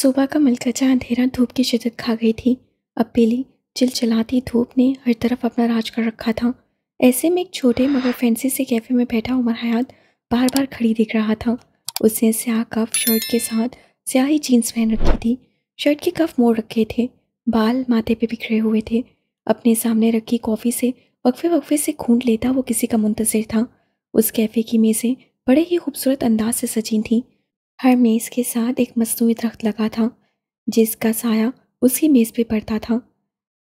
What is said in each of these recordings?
सुबह का मलकचा अंधेरा धूप की शिदत खा गई थी अब पीली चिलचिलाती धूप ने हर तरफ अपना राज कर रखा था ऐसे में एक छोटे मगर फैंसी से कैफ़े में बैठा उमर हयात बार बार खड़ी दिख रहा था उसने स्याह कफ शर्ट के साथ स्याही जीन्स पहन रखी थी शर्ट के कफ मोड़ रखे थे बाल माथे पे बिखरे हुए थे अपने सामने रखी कॉफ़ी से वक्फे वक्फे से खून लेता वो किसी का मुंतज़र था उस कैफ़े की मेज़ें बड़े ही खूबसूरत अंदाज से सजी थीं हर मेज़ के साथ एक मसनू दरख्त लगा था जिसका साया उसकी मेज़ पे पड़ता था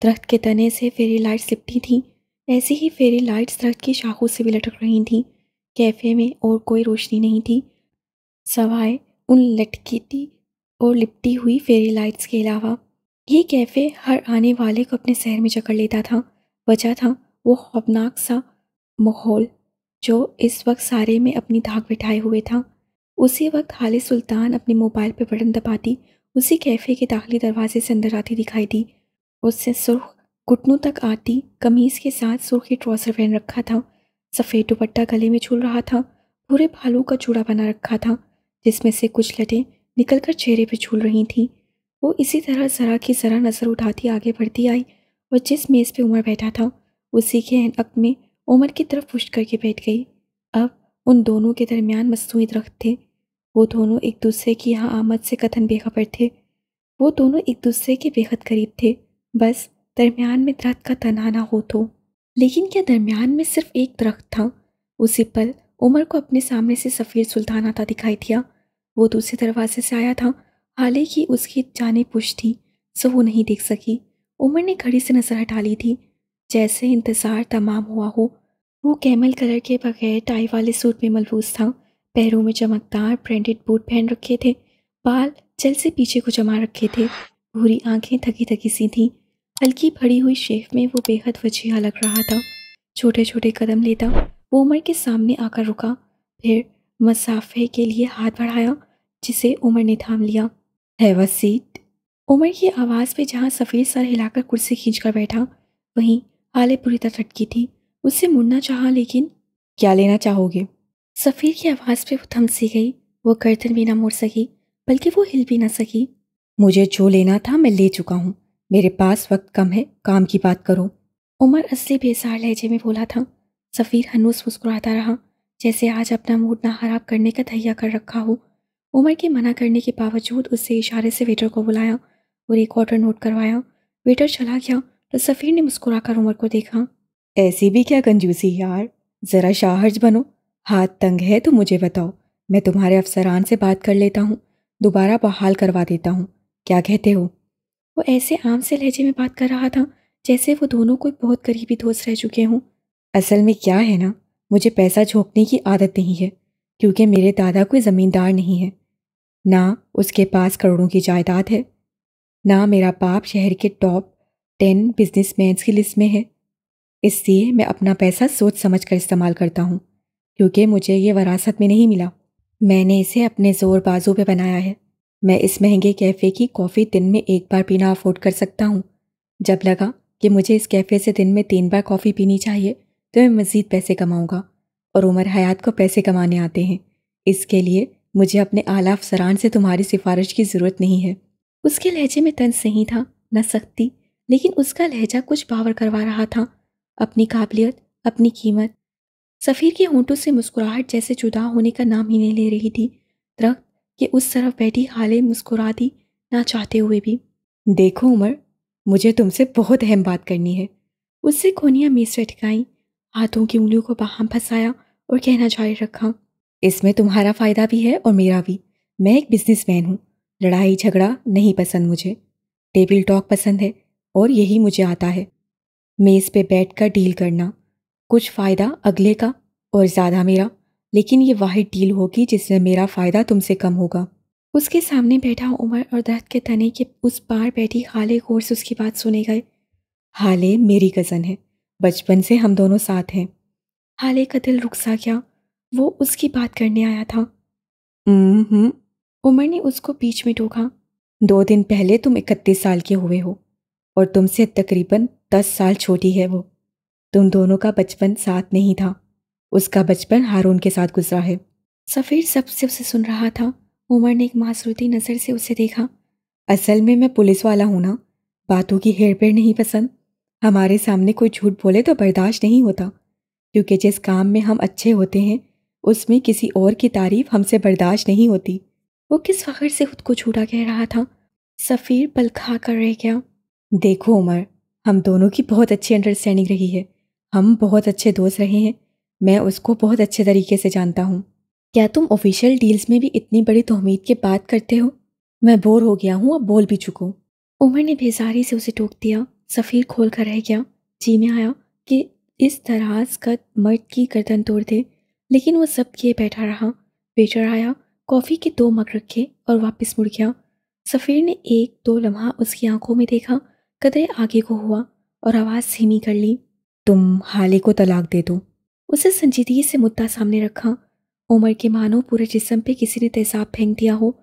दरख्त के तने से फेरी लाइट्स लिपटी थी ऐसी ही फेरी लाइट्स दरख्त की शाखों से भी लटक रही थी कैफ़े में और कोई रोशनी नहीं थी सवाए उन लटकीती और लिपटी हुई फेरी लाइट्स के अलावा ये कैफ़े हर आने वाले को अपने शहर में जकड़ लेता था वजह था वो खौफनाक सा माहौल जो इस वक्त सारे में अपनी धाक बिठाए हुए था उसी वक्त हाल सुल्तान अपने मोबाइल पर बटन दबाती उसी कैफ़े के दाखिली दरवाजे से अंदर आती दिखाई दी उससे सुर्ख घुटनों तक आती कमीज़ के साथ सुर्खी ट्रॉसर पहन रखा था सफ़ेद दुपट्टा गले में झूल रहा था पूरे भालू का चूड़ा बना रखा था जिसमें से कुछ लटें निकलकर चेहरे पर झूल रही थीं वो इसी तरह ज़रा की ज़रा नज़र उठाती आगे बढ़ती आई और जिस मेज़ पे उमर बैठा था उसी के अक में उमर की तरफ पुष्ट करके बैठ गई अब उन दोनों के दरमियान मसूद दरख्त थे वो दोनों एक दूसरे की यहाँ आमद से कथन बेखबर थे वो दोनों एक दूसरे के बेहद करीब थे बस दरमियान में दरख्त का ना हो तो लेकिन क्या दरमियान में सिर्फ एक दरख्त था उसी पल उमर को अपने सामने से सफ़ीर सुल्तान आता दिखाई दिया वो दूसरे दरवाजे से आया था हाल ही उसकी जाने पुश थी सो वो नहीं देख सकी उमर ने घड़ी से नज़र हटा ली थी जैसे इंतज़ार तमाम हुआ हो वो कैमल कलर के बगैर टाई वाले सूट में मलबूस था पैरों में चमकदार ब्रांडेड बूट पहन रखे थे बाल जल से पीछे को जमा रखे थे भूरी आंखें थकी थकी सी थीं हल्की भरी हुई शेफ में वो बेहद वजीहा लग रहा था छोटे छोटे कदम लेता वो उमर के सामने आकर रुका फिर मसाफे के लिए हाथ बढ़ाया जिसे उमर ने थाम लिया है वह सीट उमर की आवाज़ पे जहाँ सफ़ेद सर हिलाकर कुर्सी खींच कर बैठा वहीं आले पूरी तरह थी उससे मुड़ना चाहा लेकिन क्या लेना चाहोगे सफ़ीर की आवाज़ पे वो थम सी गई वो गर्दन भी ना मोड़ सकी बल्कि वो हिल भी ना सकी मुझे जो लेना था मैं ले चुका हूँ मेरे पास वक्त कम है काम की बात करो उमर असली बेसार लहजे में बोला था सफ़ीर हनूस मुस्कुराता रहा जैसे आज अपना मूड ना खराब करने का तहिया कर रखा हो उमर के मना करने के बावजूद उससे इशारे से वेटर को बुलाया और एक ऑर्डर नोट करवाया वेटर चला गया तो सफ़ीर ने मुस्कुरा कर उमर को देखा ऐसी भी क्या कंजूसी यार ज़रा शाहर्ज बनो हाथ तंग है तो मुझे बताओ मैं तुम्हारे अफसरान से बात कर लेता हूँ दोबारा बहाल करवा देता हूँ क्या कहते हो वो ऐसे आम से लहजे में बात कर रहा था जैसे वो दोनों कोई बहुत करीबी दोस्त रह चुके हों असल में क्या है ना मुझे पैसा झोंकने की आदत नहीं है क्योंकि मेरे दादा कोई ज़मींदार नहीं है ना उसके पास करोड़ों की जायदाद है ना मेरा बाप शहर के टॉप टेन बिजनेस की लिस्ट में है इसलिए मैं अपना पैसा सोच समझ कर इस्तेमाल करता हूँ क्योंकि मुझे ये वरासत में नहीं मिला मैंने इसे अपने जोर बाजू पे बनाया है मैं इस महंगे कैफ़े की कॉफ़ी दिन में एक बार पीना अफोर्ड कर सकता हूँ जब लगा कि मुझे इस कैफ़े से दिन में तीन बार कॉफ़ी पीनी चाहिए तो मैं मज़ीद पैसे कमाऊँगा और उमर हयात को पैसे कमाने आते हैं इसके लिए मुझे अपने आला अफसरान से तुम्हारी सिफारिश की ज़रूरत नहीं है उसके लहजे में तंज नहीं था न सख्ती लेकिन उसका लहजा कुछ पावर करवा रहा था अपनी काबिलियत अपनी कीमत सफ़ीर के होंठों से मुस्कुराहट जैसे जुदा होने का नाम ही नहीं ले रही थी दरख्त के उस तरफ बैठी हाले मुस्कुरा दी ना चाहते हुए भी देखो उमर मुझे तुमसे बहुत अहम बात करनी है उससे कोनिया मेज अटकाई हाथों की उंगलियों को बाहम फंसाया और कहना जारी रखा इसमें तुम्हारा फ़ायदा भी है और मेरा भी मैं एक बिजनेसमैन हूँ लड़ाई झगड़ा नहीं पसंद मुझे टेबल टॉक पसंद है और यही मुझे आता है मेज़ पे बैठ कर डील करना कुछ फ़ायदा अगले का और ज़्यादा मेरा लेकिन ये वाहि डील होगी जिससे मेरा फ़ायदा तुमसे कम होगा उसके सामने बैठा उमर और दर्द के तने के उस पार बैठी हाले से उसकी बात सुने गए हाले मेरी कज़न है बचपन से हम दोनों साथ हैं हाले का दिल रुक सा गया वो उसकी बात करने आया था उमर ने उसको बीच में टोका दो दिन पहले तुम इकतीस साल के हुए हो और तुमसे तकरीबन दस साल छोटी है वो तुम दोनों का बचपन साथ नहीं था उसका बचपन हारून के साथ गुजरा है सफ़ीर सब से उसे सुन रहा था उमर ने एक मासरूती नज़र से उसे देखा असल में मैं पुलिस वाला हूँ ना बातों की पेर नहीं पसंद हमारे सामने कोई झूठ बोले तो बर्दाश्त नहीं होता क्योंकि जिस काम में हम अच्छे होते हैं उसमें किसी और की तारीफ हमसे बर्दाश्त नहीं होती वो किस फ़ख्र से खुद को झूठा कह रहा था सफ़ीर पलखा कर रह गया देखो उमर हम दोनों की बहुत अच्छी अंडरस्टैंडिंग रही है हम बहुत अच्छे दोस्त रहे हैं मैं उसको बहुत अच्छे तरीके से जानता हूँ क्या तुम ऑफिशियल डील्स में भी इतनी बड़ी तोहमीद के बात करते हो मैं बोर हो गया हूँ अब बोल भी चुको उमर ने बेजारी से उसे टोक दिया सफ़ीर खोल कर रह गया जी में आया कि इस तरह का मर्द की गर्दन तोड़ दे लेकिन वो सब किए बैठा रहा वेटर आया कॉफ़ी के दो मग रखे और वापस मुड़ गया सफ़ीर ने एक दो लम्हा उसकी आंखों में देखा कदरे आगे को हुआ और आवाज़ धीमी कर ली तुम हाले को तलाक दे दो उसे संजीदगी से मुद्दा सामने रखा उमर के मानो पूरे जिसम पे किसी ने तेजाब फेंक दिया हो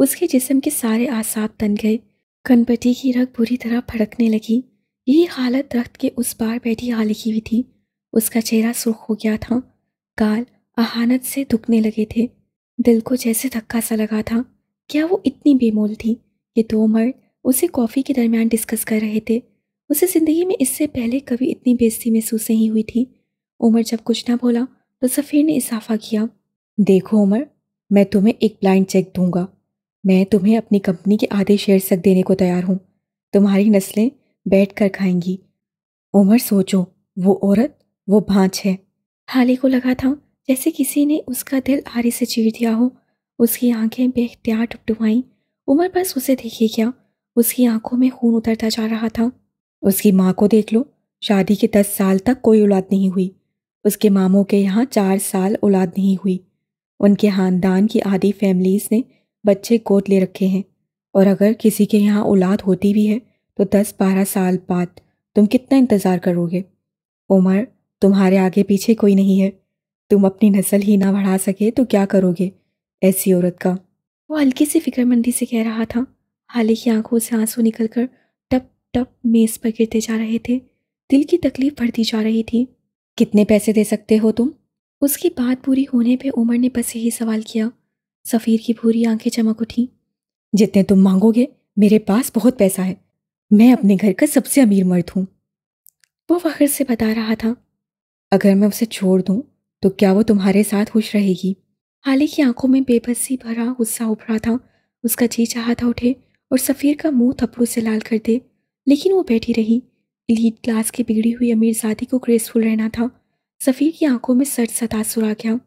उसके जिसम के सारे आसाब तन गए कनपटी की रग बुरी तरह भड़कने लगी यही हालत रख्त के उस बार बैठी हाली की हुई थी उसका चेहरा सुर्ख हो गया था काल अहानत से दुखने लगे थे दिल को जैसे धक्का सा लगा था क्या वो इतनी बेमोल थी ये दो मर्द उसे कॉफ़ी के दरमियान डिस्कस कर रहे थे उसे ज़िंदगी में इससे पहले कभी इतनी बेजती महसूस नहीं हुई थी उमर जब कुछ ना बोला तो सफ़ीर ने इजाफा किया देखो उमर मैं तुम्हें एक ब्लाइंड चेक दूंगा मैं तुम्हें अपनी कंपनी के आधे शेयर तक देने को तैयार हूँ तुम्हारी नस्लें बैठ कर खाएंगी उमर सोचो वो औरत वो भाँच है हाली को लगा था जैसे किसी ने उसका दिल आरी से चीर दिया हो उसकी आंखें बेख्तियार टुपटुआई उमर बस उसे देखे क्या उसकी आंखों में खून उतरता जा रहा था उसकी माँ को देख लो शादी के दस साल तक कोई औलाद नहीं हुई उसके मामों के यहाँ चार साल औलाद नहीं हुई उनके ख़ानदान की आधी फैमिलीज़ ने बच्चे गोद ले रखे हैं और अगर किसी के यहाँ औलाद होती भी है तो दस बारह साल बाद तुम कितना इंतज़ार करोगे उमर तुम्हारे आगे पीछे कोई नहीं है तुम अपनी नस्ल ही ना बढ़ा सके तो क्या करोगे ऐसी औरत का वो हल्की सी फिक्रमंदी से कह रहा था हाल की आंखों से आंसू निकल कर टप मेज़ पर गिरते जा रहे थे दिल की तकलीफ बढ़ती जा रही थी कितने पैसे दे सकते हो तुम उसकी बात पूरी होने पे उमर ने बस यही सवाल किया सफ़ीर की भूरी आंखें चमक उठी जितने तुम मांगोगे मेरे पास बहुत पैसा है मैं अपने घर का सबसे अमीर मर्द हूँ वो फखिर से बता रहा था अगर मैं उसे छोड़ दूँ तो क्या वो तुम्हारे साथ खुश रहेगी हाली की आंखों में बेबसी भरा गुस्सा उभरा था उसका जी चाहता था उठे और सफ़ीर का मुंह थप्पड़ों से लाल कर दे लेकिन वो बैठी रही लीड क्लास की बिगड़ी हुई अमीर सादी को ग्रेसफुल रहना था सफ़ीर की आंखों में सर सता सुरा गया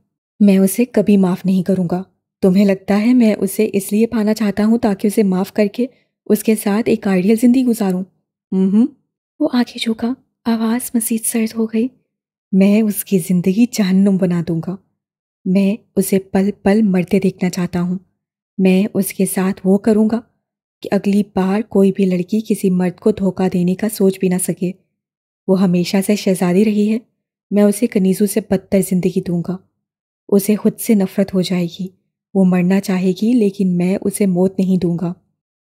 मैं उसे कभी माफ़ नहीं करूँगा तुम्हें लगता है मैं उसे इसलिए पाना चाहता हूँ ताकि उसे माफ़ करके उसके साथ एक आइडियल ज़िंदगी गुजारूँ वो आँखें झुका आवाज़ मसीद सर्द हो गई मैं उसकी ज़िंदगी जहन्नुम बना दूंगा मैं उसे पल पल मरते देखना चाहता हूँ मैं उसके साथ वो करूँगा कि अगली बार कोई भी लड़की किसी मर्द को धोखा देने का सोच भी ना सके वो हमेशा से शहजादी रही है मैं उसे कनीजू से बदतर ज़िंदगी दूंगा उसे खुद से नफ़रत हो जाएगी वो मरना चाहेगी लेकिन मैं उसे मौत नहीं दूंगा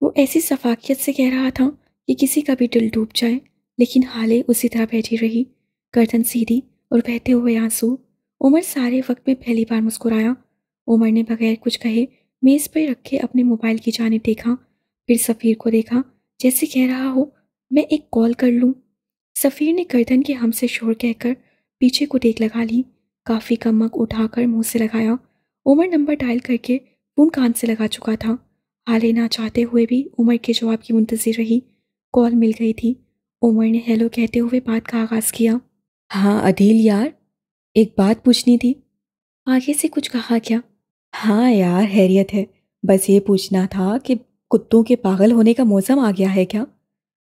वो ऐसी सफाकियत से कह रहा था कि किसी का भी दिल डूब जाए लेकिन हाले उसी तरह बैठी रही गर्दन सीधी और बहते हुए आंसू उमर सारे वक्त में पहली बार मुस्कुराया उमर ने बगैर कुछ कहे मेज़ पर रखे अपने मोबाइल की जानब देखा फिर सफ़ीर को देखा जैसे कह रहा हो मैं एक कॉल कर लूँ सफ़ीर ने गर्दन के हमसे शोर कहकर पीछे को टेक लगा ली काफ़ी का मग उठाकर मुंह से लगाया उमर नंबर डायल करके फ़ोन कान से लगा चुका था हाले ना चाहते हुए भी उमर के जवाब की मुंतज़र रही कॉल मिल गई थी उमर ने हेलो कहते हुए बात का आगाज़ किया हाँ अधील यार एक बात पूछनी थी आगे से कुछ कहा क्या हाँ यार हैरियत है बस ये पूछना था कि कुत्तों के पागल होने का मौसम आ गया है क्या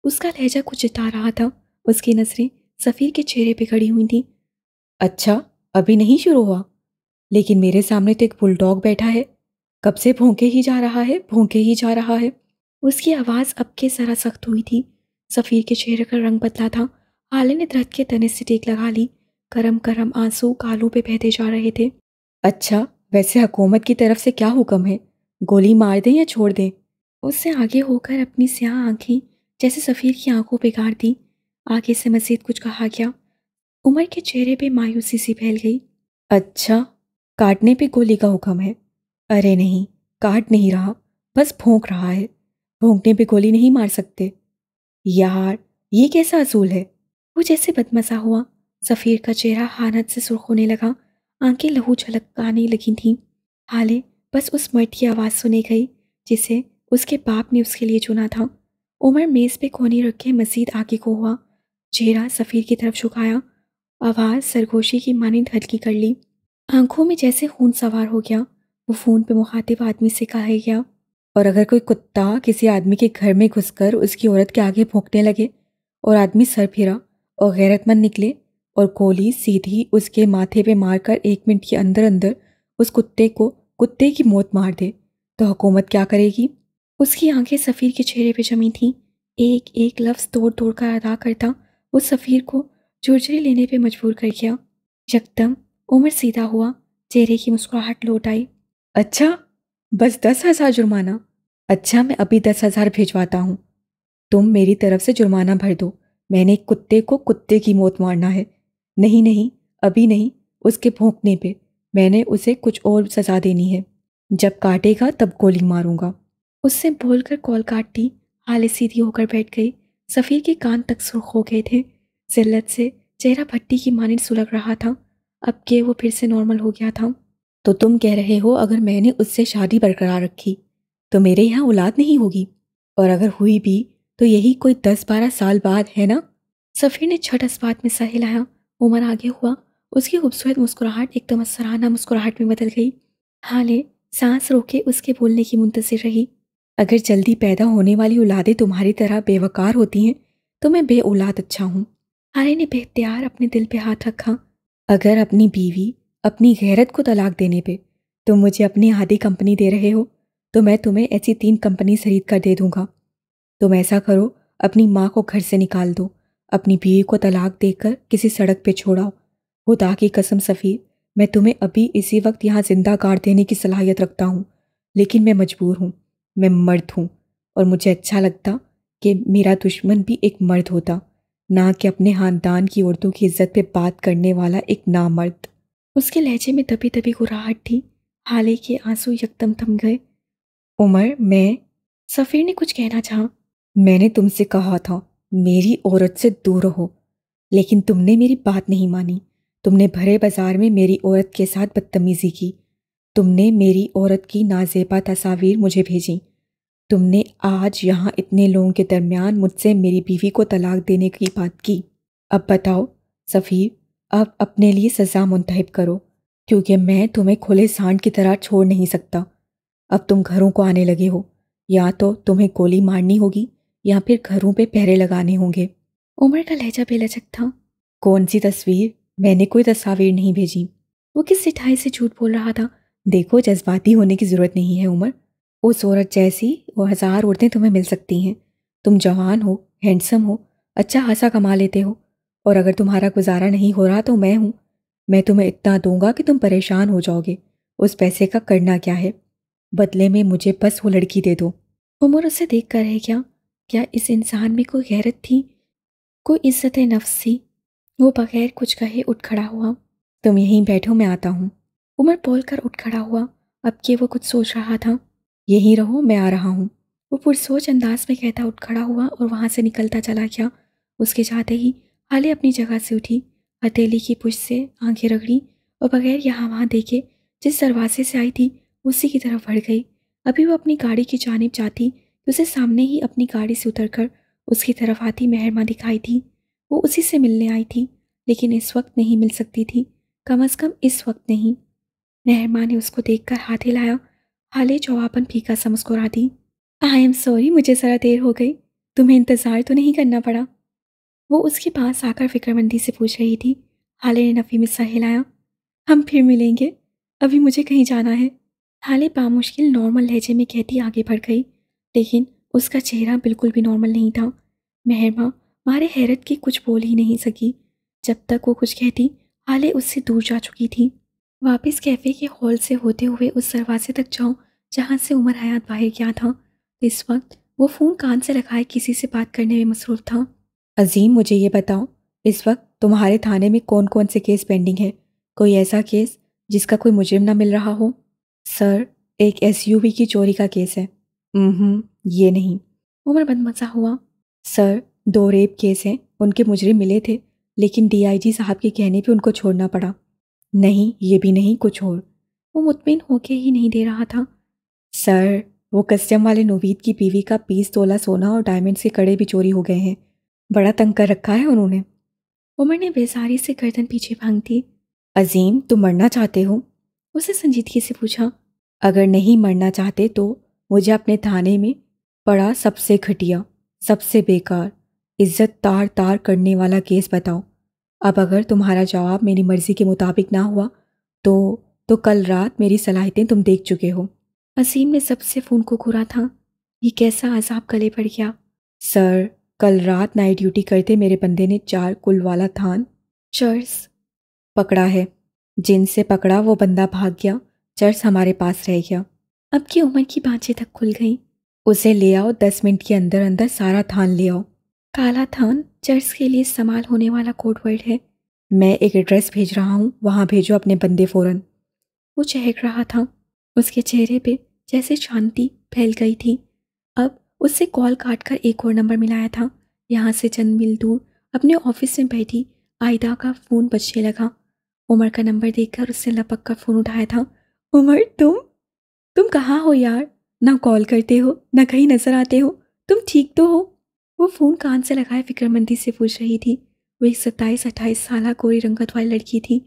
उसका लहजा कुछ जिता रहा था उसकी नज़रें सफ़ीर के चेहरे पे खड़ी हुई थी अच्छा अभी नहीं शुरू हुआ लेकिन मेरे सामने तो एक बुलडॉग बैठा है कब से भोंके ही जा रहा है भोंके ही जा रहा है उसकी आवाज़ अब के सरा सख्त हुई थी सफ़ीर के चेहरे का रंग बदला था आले ने दरख्त के तने से टेक लगा ली करम करम आंसू कालों पे बहते जा रहे थे अच्छा वैसे हुकूमत की तरफ से क्या हुक्म है गोली मार दें या छोड़ दें उससे आगे होकर अपनी स्याह आंखें जैसे सफ़ीर की आंखों बिगाड़ दी आगे से मज़ीद कुछ कहा गया उमर के चेहरे पे मायूसी सी फैल गई अच्छा काटने पे गोली का हुक्म है अरे नहीं काट नहीं रहा बस भोंक रहा है भोंकने पे गोली नहीं मार सकते यार ये कैसा असूल है वो जैसे बदमजा हुआ सफ़ीर का चेहरा हानत से सुर्ख होने लगा आंखें लहू झलक आने लगी थीं हाले बस उस मर्द की आवाज़ सुनी गई जिसे उसके बाप ने उसके लिए चुना था उमर मेज़ पे कोने रखे मजीद आगे को हुआ चेहरा सफ़ीर की तरफ झुकाया आवाज़ सरगोशी की मानंद हल्की कर ली आंखों में जैसे खून सवार हो गया वो फ़ोन पे मुखातिब आदमी से कहा गया और अगर कोई कुत्ता किसी आदमी के घर में घुसकर उसकी औरत के आगे भोंकने लगे और आदमी सर फिरा और गैरतमंद निकले और गोली सीधी उसके माथे पे मारकर एक मिनट के अंदर अंदर उस कुत्ते को कुत्ते की मौत मार दे तो हुकूमत क्या करेगी उसकी आंखें सफ़ीर के चेहरे पे जमी थीं एक एक लफ्ज़ तोड़ तोड़ कर अदा करता उस सफ़ीर को जुर्जरी लेने पे मजबूर कर गया यकदम उम्र सीधा हुआ चेहरे की मुस्कुराहट लौट आई अच्छा बस दस हज़ार जुर्माना अच्छा मैं अभी दस हज़ार भिजवाता हूँ तुम मेरी तरफ से जुर्माना भर दो मैंने कुत्ते को कुत्ते की मौत मारना है नहीं नहीं अभी नहीं उसके भोंकने पे मैंने उसे कुछ और सज़ा देनी है जब काटेगा तब गोली मारूंगा उससे बोलकर कॉल काट दी हाले सीधी होकर बैठ गई सफ़ीर के कान तक सुरख हो गए थे जिल्लत से चेहरा भट्टी की मानद सुलग रहा था अब के वो फिर से नॉर्मल हो गया था तो तुम कह रहे हो अगर मैंने उससे शादी बरकरार रखी तो मेरे यहाँ औलाद नहीं होगी और अगर हुई भी तो यही कोई दस बारह साल बाद है ना सफ़ीर ने छठ इस्पात में सहिलाया उमर आगे हुआ उसकी खूबसूरत मुस्कुराहट एकदम असराना मुस्कुराहट में बदल गई हाले सांस रोके उसके बोलने की मुंतजर रही अगर जल्दी पैदा होने वाली औलादें तुम्हारी तरह बेवकार होती हैं तो मैं बे औलाद अच्छा हूँ आर्य ने बेख्तियार अपने दिल पे हाथ रखा अगर अपनी बीवी अपनी गैरत को तलाक देने पे तुम मुझे अपनी आधी कंपनी दे रहे हो तो मैं तुम्हें ऐसी तीन कंपनी खरीद कर दे दूंगा तुम ऐसा करो अपनी माँ को घर से निकाल दो अपनी बीवी को तलाक देकर किसी सड़क पे छोड़ाओ खुदा की कसम सफ़ीर मैं तुम्हें अभी इसी वक्त यहाँ ज़िंदा गाड़ देने की सलाहियत रखता हूँ लेकिन मैं मजबूर हूँ मैं मर्द हूँ और मुझे अच्छा लगता कि मेरा दुश्मन भी एक मर्द होता ना कि अपने खानदान की औरतों की इज्जत पे बात करने वाला एक नामर्द उसके लहजे में तभी तभी घुराहट थी हाले के आंसू यकदम थम गए उमर मैं सफ़ीर ने कुछ कहना चाहा मैंने तुमसे कहा था मेरी औरत से दूर रहो लेकिन तुमने मेरी बात नहीं मानी तुमने भरे बाजार में मेरी औरत के साथ बदतमीज़ी की तुमने मेरी औरत की नाजेबा तस्वीर मुझे भेजी तुमने आज यहाँ इतने लोगों के दरमियान मुझसे मेरी बीवी को तलाक देने की बात की अब बताओ सफ़ीर अब अपने लिए सज़ा मुंतब करो क्योंकि मैं तुम्हें खुले सांड की तरह छोड़ नहीं सकता अब तुम घरों को आने लगे हो या तो तुम्हें गोली मारनी होगी या फिर घरों पे पहरे लगाने होंगे उमर का लहजा बेलचक था कौन सी तस्वीर मैंने कोई तस्वीर नहीं भेजी वो किस सिठाई से झूठ बोल रहा था देखो जज्बाती होने की ज़रूरत नहीं है उमर उस औरत जैसी वो हज़ार औरतें तुम्हें मिल सकती हैं तुम जवान हो हैंडसम हो अच्छा खासा कमा लेते हो और अगर तुम्हारा गुजारा नहीं हो रहा तो मैं हूँ मैं तुम्हें इतना दूंगा कि तुम परेशान हो जाओगे उस पैसे का करना क्या है बदले में मुझे बस वो लड़की दे दो उमर उसे देख कर है क्या क्या इस इंसान में कोई गैरत थी कोई इज्जत नफ्स थी वो बगैर कुछ कहे उठ खड़ा हुआ तुम यहीं बैठो मैं आता हूँ उमर बोल कर उठ खड़ा हुआ अब कि वो कुछ सोच रहा था यहीं रहो मैं आ रहा हूँ वो पुरसोच अंदाज में कहता उठ खड़ा हुआ और वहाँ से निकलता चला गया उसके जाते ही हाले अपनी जगह से उठी हथेली की पुश से आंखें रगड़ी और बगैर यहाँ वहाँ देखे जिस दरवाजे से आई थी उसी की तरफ बढ़ गई अभी वो अपनी गाड़ी की जानब जाती तो उसे सामने ही अपनी गाड़ी से उतर कर उसकी तरफ आती मेहरमा दिखाई थी वो उसी से मिलने आई थी लेकिन इस वक्त नहीं मिल सकती थी कम अज़ कम इस वक्त नहीं मेहरमा ने उसको देखकर हाथ हिलाया हाले जवाबन फीका सा मुस्कुरा दी आई एम सॉरी मुझे ज़रा देर हो गई तुम्हें इंतज़ार तो नहीं करना पड़ा वो उसके पास आकर फिक्रमंदी से पूछ रही थी हाले ने नफ़ी में सर हिलाया हम फिर मिलेंगे अभी मुझे कहीं जाना है हाले बामुश्किल नॉर्मल लहजे में कहती आगे बढ़ गई लेकिन उसका चेहरा बिल्कुल भी नॉर्मल नहीं था मेहरमा मारे हैरत की कुछ बोल ही नहीं सकी जब तक वो कुछ कहती हाले उससे दूर जा चुकी थी वापस कैफ़े के हॉल से होते हुए उस दरवाजे तक जाऊँ जहाँ से उमर हयात बाहर गया था इस वक्त वो फ़ोन कान से रखाए किसी से बात करने में मसरूफ़ था अजीम मुझे ये बताओ इस वक्त तुम्हारे थाने में कौन कौन से केस पेंडिंग है कोई ऐसा केस जिसका कोई मुजरिम ना मिल रहा हो सर एक एसयूवी की चोरी का केस है ये नहीं उमर बदमसा हुआ सर दो रेप केस हैं उनके मुजरिम मिले थे लेकिन डीआईजी साहब के कहने पे उनको छोड़ना पड़ा नहीं ये भी नहीं कुछ और वो मुतमिन होके ही नहीं दे रहा था सर वो कस्टम वाले नोवीद की बीवी का पीस तोला सोना और डायमंड्स के कड़े भी चोरी हो गए हैं बड़ा तंग कर रखा है उन्होंने उमर ने बेसारी से गर्दन पीछे भांग दी अजीम तुम मरना चाहते हो उसे संजीदगी से पूछा अगर नहीं मरना चाहते तो मुझे अपने थाने में पड़ा सबसे घटिया सबसे बेकार इज्जत तार तार करने वाला केस बताओ अब अगर तुम्हारा जवाब मेरी मर्ज़ी के मुताबिक ना हुआ तो तो कल रात मेरी सलाहितें तुम देख चुके हो असीम ने सबसे फ़ोन को घुरा था ये कैसा अजाब गले पड़ गया सर कल रात नाइट ड्यूटी करते मेरे बंदे ने चार कुल वाला थान चर्स पकड़ा है जिनसे पकड़ा वो बंदा भाग गया चर्च हमारे पास रह गया अब की उम्र की बाँचें तक खुल गई उसे ले आओ दस मिनट के अंदर अंदर सारा थान ले आओ काला थान चर्च के लिए इस्तेमाल होने वाला कोड वर्ड है मैं एक एड्रेस भेज रहा हूँ वहाँ भेजो अपने बंदे फ़ौरन वो चहक रहा था उसके चेहरे पे जैसे शांति फैल गई थी अब उससे कॉल काट कर एक और नंबर मिलाया था यहाँ से चंद मील दूर अपने ऑफिस में बैठी आयदा का फ़ोन बजने लगा उमर का नंबर देखकर उसने लपक कर फ़ोन उठाया था उमर तुम तुम कहाँ हो यार ना कॉल करते हो ना कहीं नज़र आते हो तुम ठीक तो हो वो फ़ोन कान से लगाए फिक्रमंदी से पूछ रही थी वो एक सत्ताईस अट्ठाईस साल गोरी रंगत वाली लड़की थी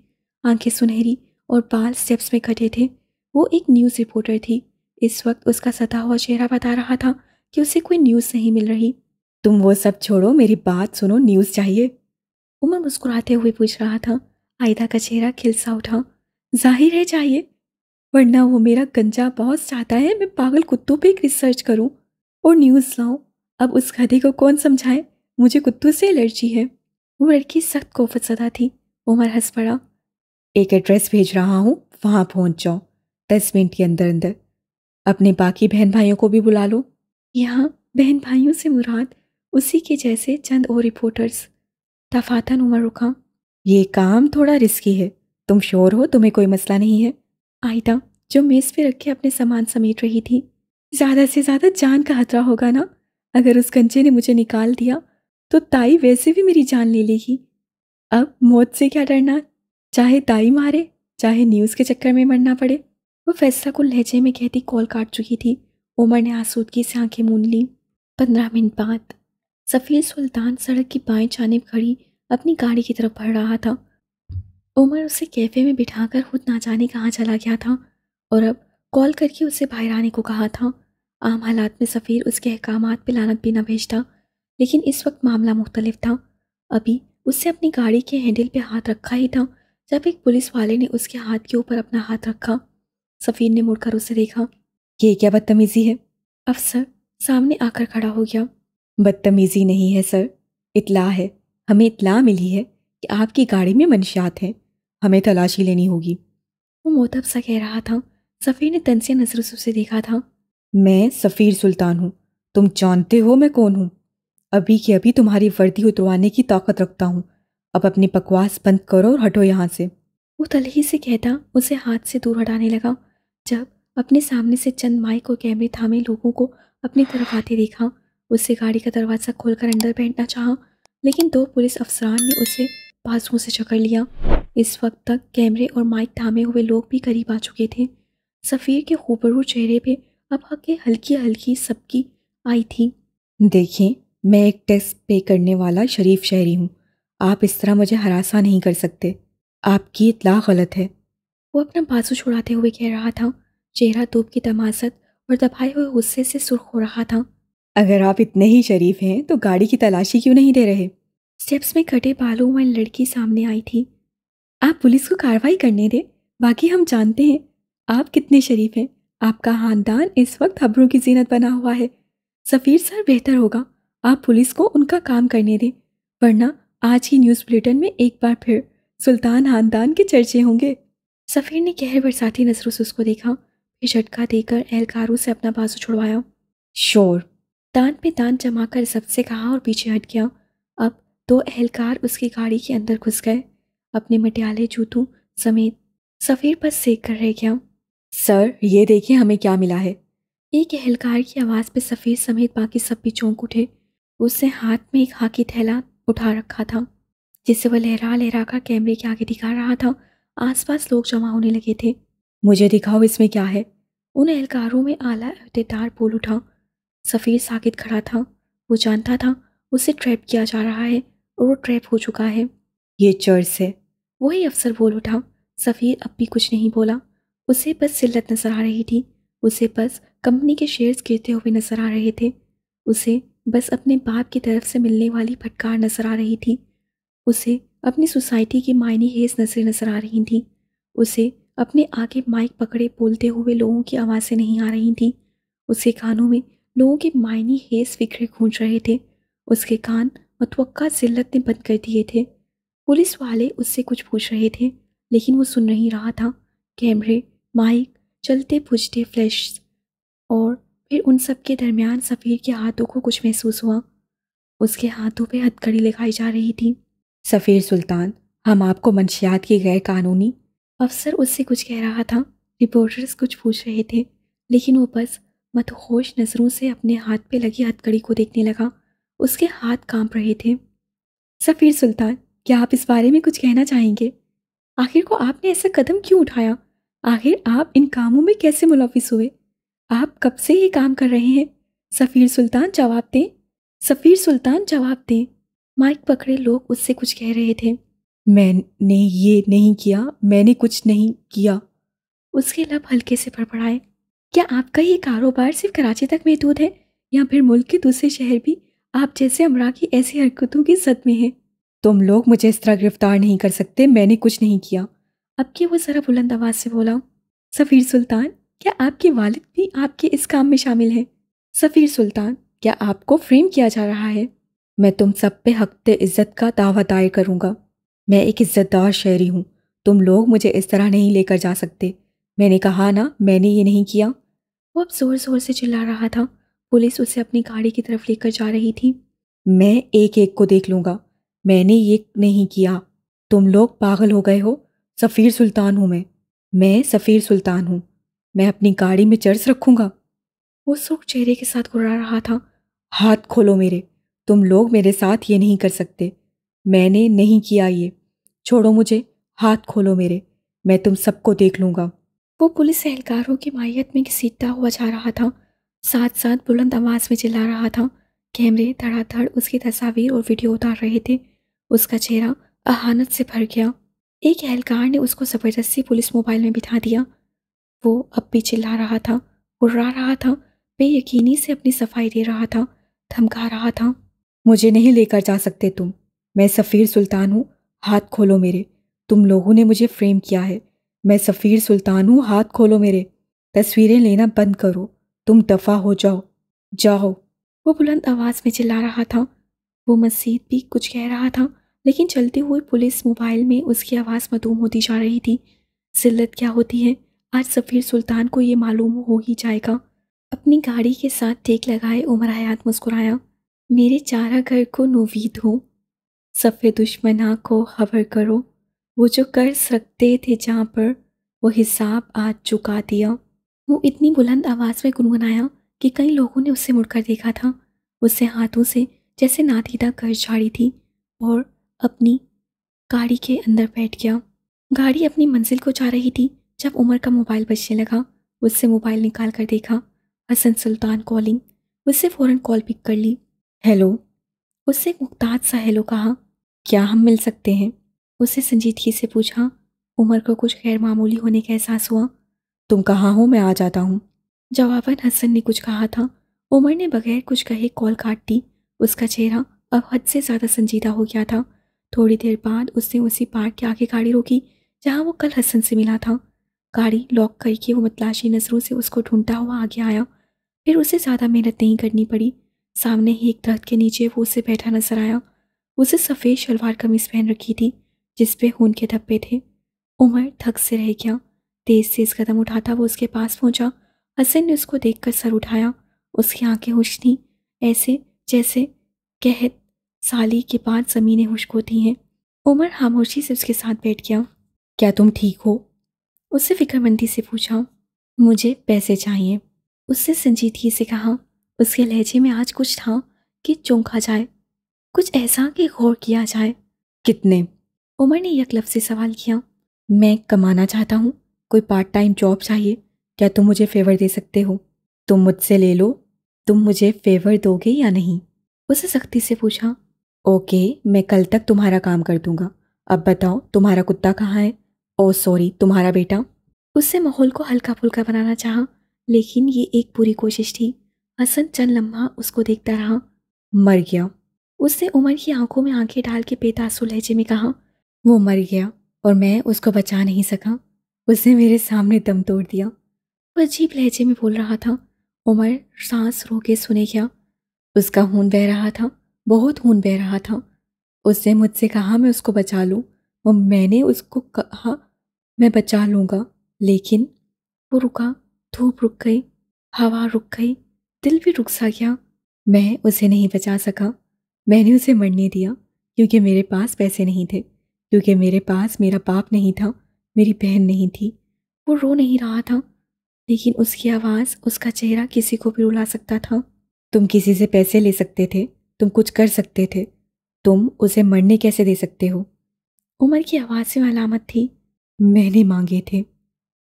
आंखें सुनहरी और बाल स्टेप्स में कटे थे वो एक न्यूज़ रिपोर्टर थी इस वक्त उसका सता हुआ चेहरा बता रहा था कि उसे कोई न्यूज़ नहीं मिल रही तुम वो सब छोड़ो मेरी बात सुनो न्यूज़ चाहिए उमर मुस्कुराते हुए पूछ रहा था आयदा का चेहरा खिलसा उठा जाहिर है चाहिए वरना वो मेरा गंजा बहुत चाहता है मैं पागल कुत्तों पे एक रिसर्च करूं और न्यूज़ लाऊं अब उस गधे को कौन समझाए मुझे कुत्तों से एलर्जी है वो लड़की सख्त कोफत सदा थी उमर हंस पड़ा एक एड्रेस भेज रहा हूँ वहाँ पहुँच जाओ दस मिनट के अंदर अंदर अपने बाकी बहन भाइयों को भी बुला लो यहाँ बहन भाइयों से मुराद उसी के जैसे चंद और रिपोर्टर्स तफातन उमर रुका ये काम थोड़ा रिस्की है तुम श्योर हो तुम्हें कोई मसला नहीं है आयता जो मेज़ पे रख के अपने सामान समेट रही थी ज़्यादा से ज़्यादा जान का खतरा होगा ना अगर उस गंजे ने मुझे निकाल दिया तो ताई वैसे भी मेरी जान ले लेगी अब मौत से क्या डरना चाहे ताई मारे चाहे न्यूज़ के चक्कर में मरना पड़े वो फैसला को लहजे में कहती कॉल काट चुकी थी उमर ने आसूदगी से आंखें मून ली पंद्रह मिनट बाद सफ़ीर सुल्तान सड़क की बाएं जानब खड़ी अपनी गाड़ी की तरफ बढ़ रहा था उमर उसे कैफ़े में बिठाकर खुद ना जाने कहाँ चला गया था और अब कॉल करके उसे बाहर आने को कहा था आम हालात में सफ़ीर उसके अहकाम पर लानत भी ना भेजता लेकिन इस वक्त मामला मुख्तलिफ था अभी उससे अपनी गाड़ी के हैंडल पर हाथ रखा ही था जब एक पुलिस वाले ने उसके हाथ के ऊपर अपना हाथ रखा सफ़ीर ने मुड़कर उसे देखा ये क्या बदतमीज़ी है अफसर सामने आकर खड़ा हो गया बदतमीज़ी नहीं है सर इतला है हमें इतला मिली है कि आपकी गाड़ी में मनशात हैं हमें तलाशी लेनी होगी वो मोतब सा कह रहा था सफ़ीर ने तनसिया से नजर से उसे देखा था मैं सफ़ीर सुल्तान हूँ तुम जानते हो मैं कौन हूँ अभी के अभी तुम्हारी वर्दी उतरवाने की ताकत रखता हूँ अब अपनी बकवास बंद करो और हटो यहाँ से वो तलही से कहता उसे हाथ से दूर हटाने लगा जब अपने सामने से चंद माइक और कैमरे थामे लोगों को अपनी तरफ आते देखा उससे गाड़ी का दरवाज़ा खोलकर अंदर बैठना चाहा लेकिन दो पुलिस अफसरान ने उसे बाजुओं से चकड़ लिया इस वक्त तक कैमरे और माइक थामे हुए लोग भी करीब आ चुके थे सफ़ीर के खूबरू चेहरे पर अब आके हल्की हल्की सबकी आई थी देखें मैं एक टैक्स पे करने वाला शरीफ शहरी हूँ आप इस तरह मुझे हरासा नहीं कर सकते आपकी इतला गलत है वो अपना बाजू छुड़ाते हुए कह रहा था चेहरा धूप की तमाशत और दबाए हुए गुस्से से सुर्ख हो रहा था अगर आप इतने ही शरीफ हैं तो गाड़ी की तलाशी क्यों नहीं दे रहे स्टेप्स में कटे बालों वाली लड़की सामने आई थी आप पुलिस को कार्रवाई करने दें बाकी हम जानते हैं आप कितने शरीफ हैं आपका खानदान इस वक्त खबरों की जीनत बना हुआ है सफ़ीर सर बेहतर होगा आप पुलिस को उनका काम करने दें वरना आज ही न्यूज़ बुलेटिन में एक बार फिर सुल्तान खानदान के चर्चे होंगे सफ़ीर ने गहर बरसाती नजरों से उसको देखा फिर झटका देकर एहलकारों से अपना बाजू छुड़वाया शोर दान पे दान जमा कर सबसे कहा और पीछे हट गया अब दो एहलकार उसकी गाड़ी के अंदर घुस गए अपने मटियाले जूतों समेत सफ़ीर पर सेक कर रह गया सर ये देखिए हमें क्या मिला है एक एहलकार की आवाज़ पे सफ़ेद समेत बाकी सब भी चौंक उठे उसने हाथ में एक हाकी थैला उठा रखा था जिससे वह लहरा लहरा कर कैमरे के आगे दिखा रहा था आसपास लोग जमा होने लगे थे मुझे दिखाओ इसमें क्या है उन एहलकारों में आला अहदेदार बोल उठा सफ़ेद साकित खड़ा था वो जानता था उसे ट्रैप किया जा रहा है और वो ट्रैप हो चुका है ये चर्च है वही अफसर बोल उठा सफ़ीर अब भी कुछ नहीं बोला उसे बस जिल्लत नज़र आ रही थी उसे बस कंपनी के शेयर्स गिरते हुए नज़र आ रहे थे उसे बस अपने बाप की तरफ से मिलने वाली फटकार नज़र आ रही थी उसे अपनी सोसाइटी की मायने हेज नज़रें नज़र आ रही थी उसे अपने आगे माइक पकड़े बोलते हुए लोगों की आवाज़ें नहीं आ रही थी उसके कानों में लोगों के मायने हेज फिक्रे खूंज रहे थे उसके कान मतवक़ा जिल्लत ने बंद कर दिए थे पुलिस वाले उससे कुछ पूछ रहे थे लेकिन वो सुन नहीं रहा था कैमरे माइक चलते फुजते फ्लैश और फिर उन सब के दरमियान सफ़ीर के हाथों को कुछ महसूस हुआ उसके हाथों पे हथकड़ी लिखाई जा रही थी सफ़ीर सुल्तान हम आपको मंशियात की गैर कानूनी अफसर उससे कुछ कह रहा था रिपोर्टर्स कुछ पूछ रहे थे लेकिन वो बस मतहोश नज़रों से अपने हाथ पे लगी हथकड़ी को देखने लगा उसके हाथ कांप रहे थे सफ़ीर सुल्तान क्या आप इस बारे में कुछ कहना चाहेंगे आखिर को आपने ऐसा कदम क्यों उठाया आखिर आप इन कामों में कैसे मुलविस हुए आप कब से ये काम कर रहे हैं सफ़ीर सुल्तान जवाब दें सफ़ीर सुल्तान जवाब दें माइक पकड़े लोग उससे कुछ कह रहे थे मैंने ये नहीं किया मैंने कुछ नहीं किया उसके लब हल्के से फड़फड़ाए क्या आपका ये कारोबार सिर्फ कराची तक महदूद है या फिर मुल्क के दूसरे शहर भी आप जैसे अमरा की ऐसी हरकतों की जद में हैं तुम लोग मुझे इस तरह गिरफ्तार नहीं कर सकते मैंने कुछ नहीं किया अब आपकी वो ज़रा बुलंद आवाज़ से बोला सफ़ीर सुल्तान क्या आपके वालिद भी आपके इस काम में शामिल हैं सफ़ीर सुल्तान क्या आपको फ्रेम किया जा रहा है मैं तुम सब पे हफ्ते इज़्ज़त का दावा दायर करूँगा मैं एक इज़्ज़तदार शहरी हूँ तुम लोग मुझे इस तरह नहीं लेकर जा सकते मैंने कहा ना मैंने ये नहीं किया वो अब ज़ोर ज़ोर से चिल्ला रहा था पुलिस उसे अपनी गाड़ी की तरफ लेकर जा रही थी मैं एक एक को देख लूँगा मैंने ये नहीं किया तुम लोग पागल हो गए हो सफ़ीर सुल्तान हूँ मैं मैं सफ़ीर सुल्तान हूँ मैं अपनी गाड़ी में चर्च रखूँगा वो सुख चेहरे के साथ घुरा रहा था हाथ खोलो मेरे तुम लोग मेरे साथ ये नहीं कर सकते मैंने नहीं किया ये छोड़ो मुझे हाथ खोलो मेरे मैं तुम सबको देख लूँगा वो पुलिस एहलकारों की माइत में घसीटता हुआ जा रहा था साथ साथ बुलंद आवाज़ में चिल्ला रहा था कैमरे धड़ाधड़ उसकी तस्वीर और वीडियो उतार रहे थे उसका चेहरा अहानत से भर गया एक एहलकार ने उसको ज़बरदस्ती पुलिस मोबाइल में बिठा दिया वो अब भी चिल्ला रहा था उड़ा रहा था बेयकीनी से अपनी सफाई दे रहा था धमका रहा था मुझे नहीं लेकर जा सकते तुम मैं सफ़ीर सुल्तान हूँ हाथ खोलो मेरे तुम लोगों ने मुझे फ्रेम किया है मैं सफ़ीर सुल्तान हूँ हाथ खोलो मेरे तस्वीरें लेना बंद करो तुम दफ़ा हो जाओ जाओ वो बुलंद आवाज़ में चिल्ला रहा था वो मस्जिद भी कुछ कह रहा था लेकिन चलते हुए पुलिस मोबाइल में उसकी आवाज़ मदूम होती जा रही थी जिल्लत क्या होती है आज सफ़ीर सुल्तान को ये मालूम हो ही जाएगा अपनी गाड़ी के साथ टेक लगाए उमर हयात मुस्कुराया मेरे चारा घर को नोवीद हो सफ़े दुश्मना को खबर करो वो जो कर सकते थे जहाँ पर वो हिसाब आज चुका दिया वो इतनी बुलंद आवाज़ में गुनगुनाया कि कई लोगों ने उसे मुड़कर देखा था उससे हाथों से जैसे नादीदा कर झाड़ी थी और अपनी गाड़ी के अंदर बैठ गया गाड़ी अपनी मंजिल को जा रही थी जब उमर का मोबाइल बजने लगा उससे मोबाइल निकाल कर देखा हसन सुल्तान कॉलिंग उससे फ़ौरन कॉल पिक कर ली हेलो उससे एक मुख्ताज सा हेलो कहा क्या हम मिल सकते हैं उससे संजीदगी से पूछा उमर को कुछ गैर मामूली होने का एहसास हुआ तुम कहाँ हो मैं आ जाता हूँ जवाबन हसन ने कुछ कहा था उमर ने बगैर कुछ कहे कॉल काट दी उसका चेहरा अब हद से ज़्यादा संजीदा हो गया था थोड़ी देर बाद उसने उसी पार्क के आगे गाड़ी रोकी जहाँ वो कल हसन से मिला था गाड़ी लॉक करके वो मतलाशी नज़रों से उसको ढूंढता हुआ आगे आया फिर उसे ज़्यादा मेहनत नहीं करनी पड़ी सामने ही एक दर्द के नीचे वो उसे बैठा नजर आया उसे सफ़ेद शलवार कमीज पहन रखी थी जिसपे खून के धब्बे थे उमर थक से रह गया तेज़ तेज़ कदम उठाता वो उसके पास पहुंचा हसन ने उसको देखकर सर उठाया उसकी आंखें होश थी ऐसे जैसे कहत साली के बाद ज़मीनें खुश्क होती हैं उमर खामोशी से उसके साथ बैठ गया क्या तुम ठीक हो उससे फिक्रमंदी से पूछा मुझे पैसे चाहिए उससे संजीदगी से कहा उसके लहजे में आज कुछ था कि चौंका जाए कुछ ऐसा कि गौर किया जाए कितने उमर ने यकलब से सवाल किया मैं कमाना चाहता हूँ कोई पार्ट टाइम जॉब चाहिए क्या तुम मुझे फेवर दे सकते हो तुम मुझसे ले लो तुम मुझे फेवर दोगे या नहीं उसे सख्ती से पूछा ओके मैं कल तक तुम्हारा काम कर दूंगा अब बताओ तुम्हारा कुत्ता कहाँ है ओ सॉरी तुम्हारा बेटा उससे माहौल को हल्का फुल्का बनाना चाहा लेकिन ये एक पूरी कोशिश थी हसन चंद लम्हा उसको देखता रहा मर गया उसने उमर की आंखों में आंखें डाल के बेतासु लहजे में कहा वो मर गया और मैं उसको बचा नहीं सका उसने मेरे सामने दम तोड़ दिया वो अजीब लहजे में बोल रहा था उमर सांस रोके सुने गया उसका खून बह रहा था बहुत खून बह रहा था उसने मुझसे कहा मैं उसको बचा लूँ वो मैंने उसको कहा मैं बचा लूँगा लेकिन वो रुका धूप रुक गई हवा रुक गई दिल भी रुक सा गया मैं उसे नहीं बचा सका मैंने उसे मरने दिया क्योंकि मेरे पास पैसे नहीं थे क्योंकि मेरे पास मेरा बाप नहीं था मेरी बहन नहीं थी वो रो नहीं रहा था लेकिन उसकी आवाज़ उसका चेहरा किसी को भी रुला सकता था तुम किसी से पैसे ले सकते थे तुम कुछ कर सकते थे तुम उसे मरने कैसे दे सकते हो उमर की आवाज़ से अलामत थी मैंने मांगे थे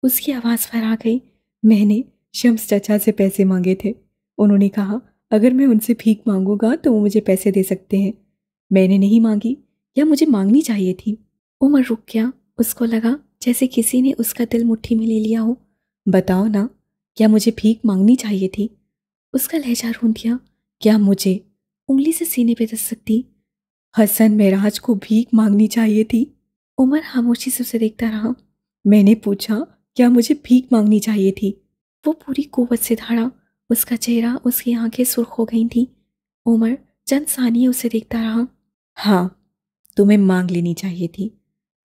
उसकी आवाज़ पर आ गई मैंने शम्स चचा से पैसे मांगे थे उन्होंने कहा अगर मैं उनसे भीख मांगूंगा तो वो मुझे पैसे दे सकते हैं मैंने नहीं मांगी या मुझे मांगनी चाहिए थी उमर रुक गया उसको लगा जैसे किसी ने उसका दिल मुट्ठी में ले लिया हो बताओ ना क्या मुझे भीख मांगनी चाहिए थी उसका लहजा ढूंढ दिया क्या मुझे उंगली से सीने पे दस सकती हसन मेराज को भीख मांगनी चाहिए थी उमर खामोशी से उसे देखता रहा मैंने पूछा क्या मुझे भीख मांगनी चाहिए थी वो पूरी कुवत से धाड़ा उसका चेहरा उसकी आंखें सुर्ख हो गई थी उमर चंद सानिए उसे देखता रहा हाँ तुम्हें मांग लेनी चाहिए थी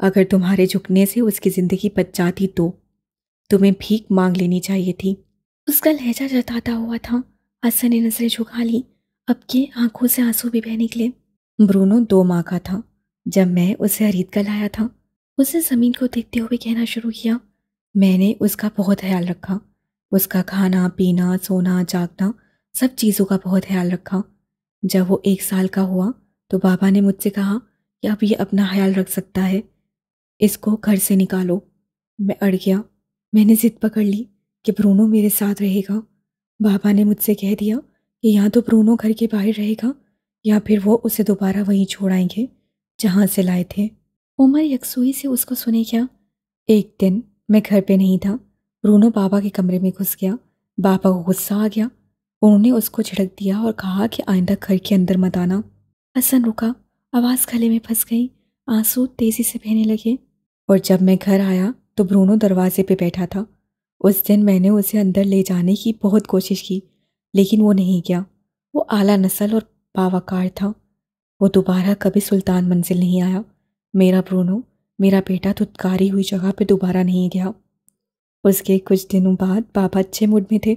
अगर तुम्हारे झुकने से उसकी ज़िंदगी बच जाती तो तुम्हें भीख मांग लेनी चाहिए थी उसका लहजा जताता हुआ था हसन ने नजरें झुका ली अब की आंखों से आंसू भी बह निकले ब्रूनो दो माह का था जब मैं उसे खरीद कर लाया था उसने ज़मीन को देखते हुए कहना शुरू किया मैंने उसका बहुत ख्याल रखा उसका खाना पीना सोना जागना सब चीज़ों का बहुत ख्याल रखा जब वो एक साल का हुआ तो बाबा ने मुझसे कहा कि अब ये अपना ख्याल रख सकता है इसको घर से निकालो मैं अड़ गया मैंने ज़िद पकड़ ली कि ब्रूनो मेरे साथ रहेगा बाबा ने मुझसे कह दिया कि या तो ब्रूनो घर के बाहर रहेगा या फिर वो उसे दोबारा वहीं छोड़ आएंगे जहाँ से लाए थे उमर यकसुई से उसको सुने क्या एक दिन मैं घर पे नहीं था ब्रूनो बाबा के कमरे में घुस गया बाबा को गुस्सा आ गया उन्होंने उसको झिड़क दिया और कहा कि आइंदा घर के अंदर मत आना हसन रुका आवाज़ खले में फंस गई आंसू तेज़ी से बहने लगे और जब मैं घर आया तो ब्रूनो दरवाजे पे बैठा था उस दिन मैंने उसे अंदर ले जाने की बहुत कोशिश की लेकिन वो नहीं गया वो आला नस्ल और बावाकार था वो दोबारा कभी सुल्तान मंजिल नहीं आया मेरा ब्रोनो मेरा बेटा धुतकारी हुई जगह पे दोबारा नहीं गया उसके कुछ दिनों बाद बाबा अच्छे मूड में थे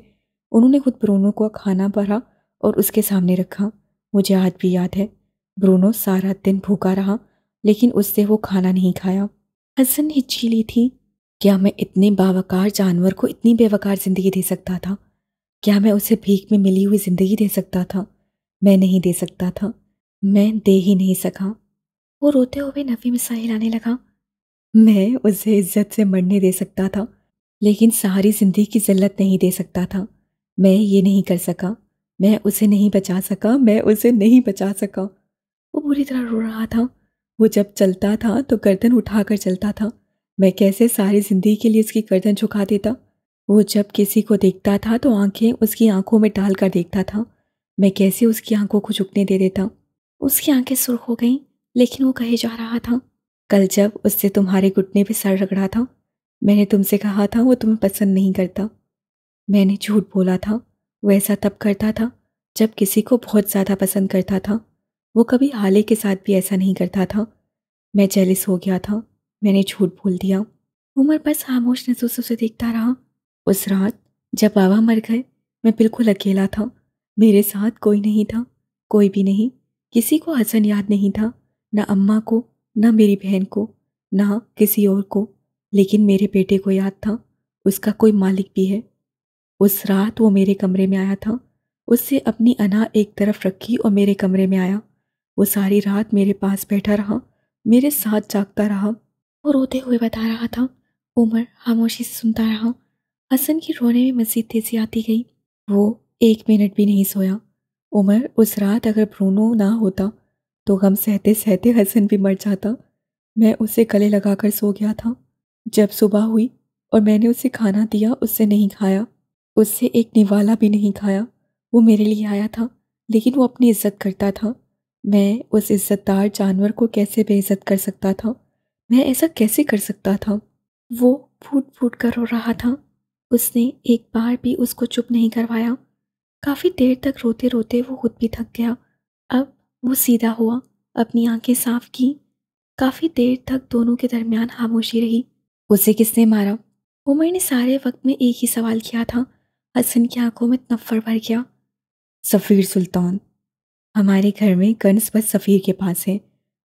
उन्होंने खुद ब्रोनो को खाना भरा और उसके सामने रखा मुझे आज भी याद है ब्रोनो सारा दिन भूखा रहा लेकिन उससे वो खाना नहीं खाया हसन हिच्ची ली थी क्या मैं इतने बावकार जानवर को इतनी बेवकार ज़िंदगी दे सकता था क्या मैं उसे भीख में मिली हुई जिंदगी दे सकता था मैं नहीं दे सकता था मैं दे ही नहीं सका वो रोते हुए नफ़ी में साहिल आने लगा मैं उसे इज्जत से मरने दे सकता था लेकिन सारी ज़िंदगी की जिल्लत नहीं दे सकता था मैं ये नहीं कर सका मैं उसे नहीं बचा सका मैं उसे नहीं बचा सका वो बुरी तरह रो रहा था वो जब चलता था तो गर्दन उठाकर चलता था मैं कैसे सारी ज़िंदगी के लिए उसकी गर्दन झुका देता वो जब किसी को देखता था तो आंखें उसकी आंखों में डाल कर देखता था मैं कैसे उसकी आंखों को झुकने दे देता उसकी आंखें सुर्ख हो गईं लेकिन वो कहे जा रहा था कल जब उससे तुम्हारे घुटने पे सर रगड़ा था मैंने तुमसे कहा था वो तुम्हें पसंद नहीं करता मैंने झूठ बोला था वो ऐसा तब करता था जब किसी को बहुत ज़्यादा पसंद करता था वो कभी हाले के साथ भी ऐसा नहीं करता था मैं जेलिस हो गया था मैंने झूठ बोल दिया उमर बस खामोश नजरों से देखता रहा उस रात जब बाबा मर गए मैं बिल्कुल अकेला था मेरे साथ कोई नहीं था कोई भी नहीं किसी को हसन याद नहीं था ना अम्मा को ना मेरी बहन को ना किसी और को लेकिन मेरे बेटे को याद था उसका कोई मालिक भी है उस रात वो मेरे कमरे में आया था उससे अपनी अना एक तरफ रखी और मेरे कमरे में आया वो सारी रात मेरे पास बैठा रहा मेरे साथ जागता रहा वो रोते हुए बता रहा था उमर खामोशी सुनता रहा हसन के रोने में मज़ीद तेज़ी आती गई वो एक मिनट भी नहीं सोया उमर उस रात अगर ब्रूनो ना होता तो गम सहते सहते हसन भी मर जाता मैं उसे गले लगाकर सो गया था जब सुबह हुई और मैंने उसे खाना दिया उससे नहीं खाया उससे एक निवाला भी नहीं खाया वो मेरे लिए आया था लेकिन वो अपनी इज्जत करता था मैं उस इज्जतदार जानवर को कैसे बेइज्जत कर सकता था मैं ऐसा कैसे कर सकता था वो फूट फूट कर रो रहा था उसने एक बार भी उसको चुप नहीं करवाया काफ़ी देर तक रोते रोते वो खुद भी थक गया अब वो सीधा हुआ अपनी आंखें साफ की काफ़ी देर तक दोनों के दरमियान खामोशी रही उसे किसने मारा उमर ने सारे वक्त में एक ही सवाल किया था हसन की आंखों में तनफर भर गया सफ़ीर सुल्तान हमारे घर में कंस बस सफ़ीर के पास है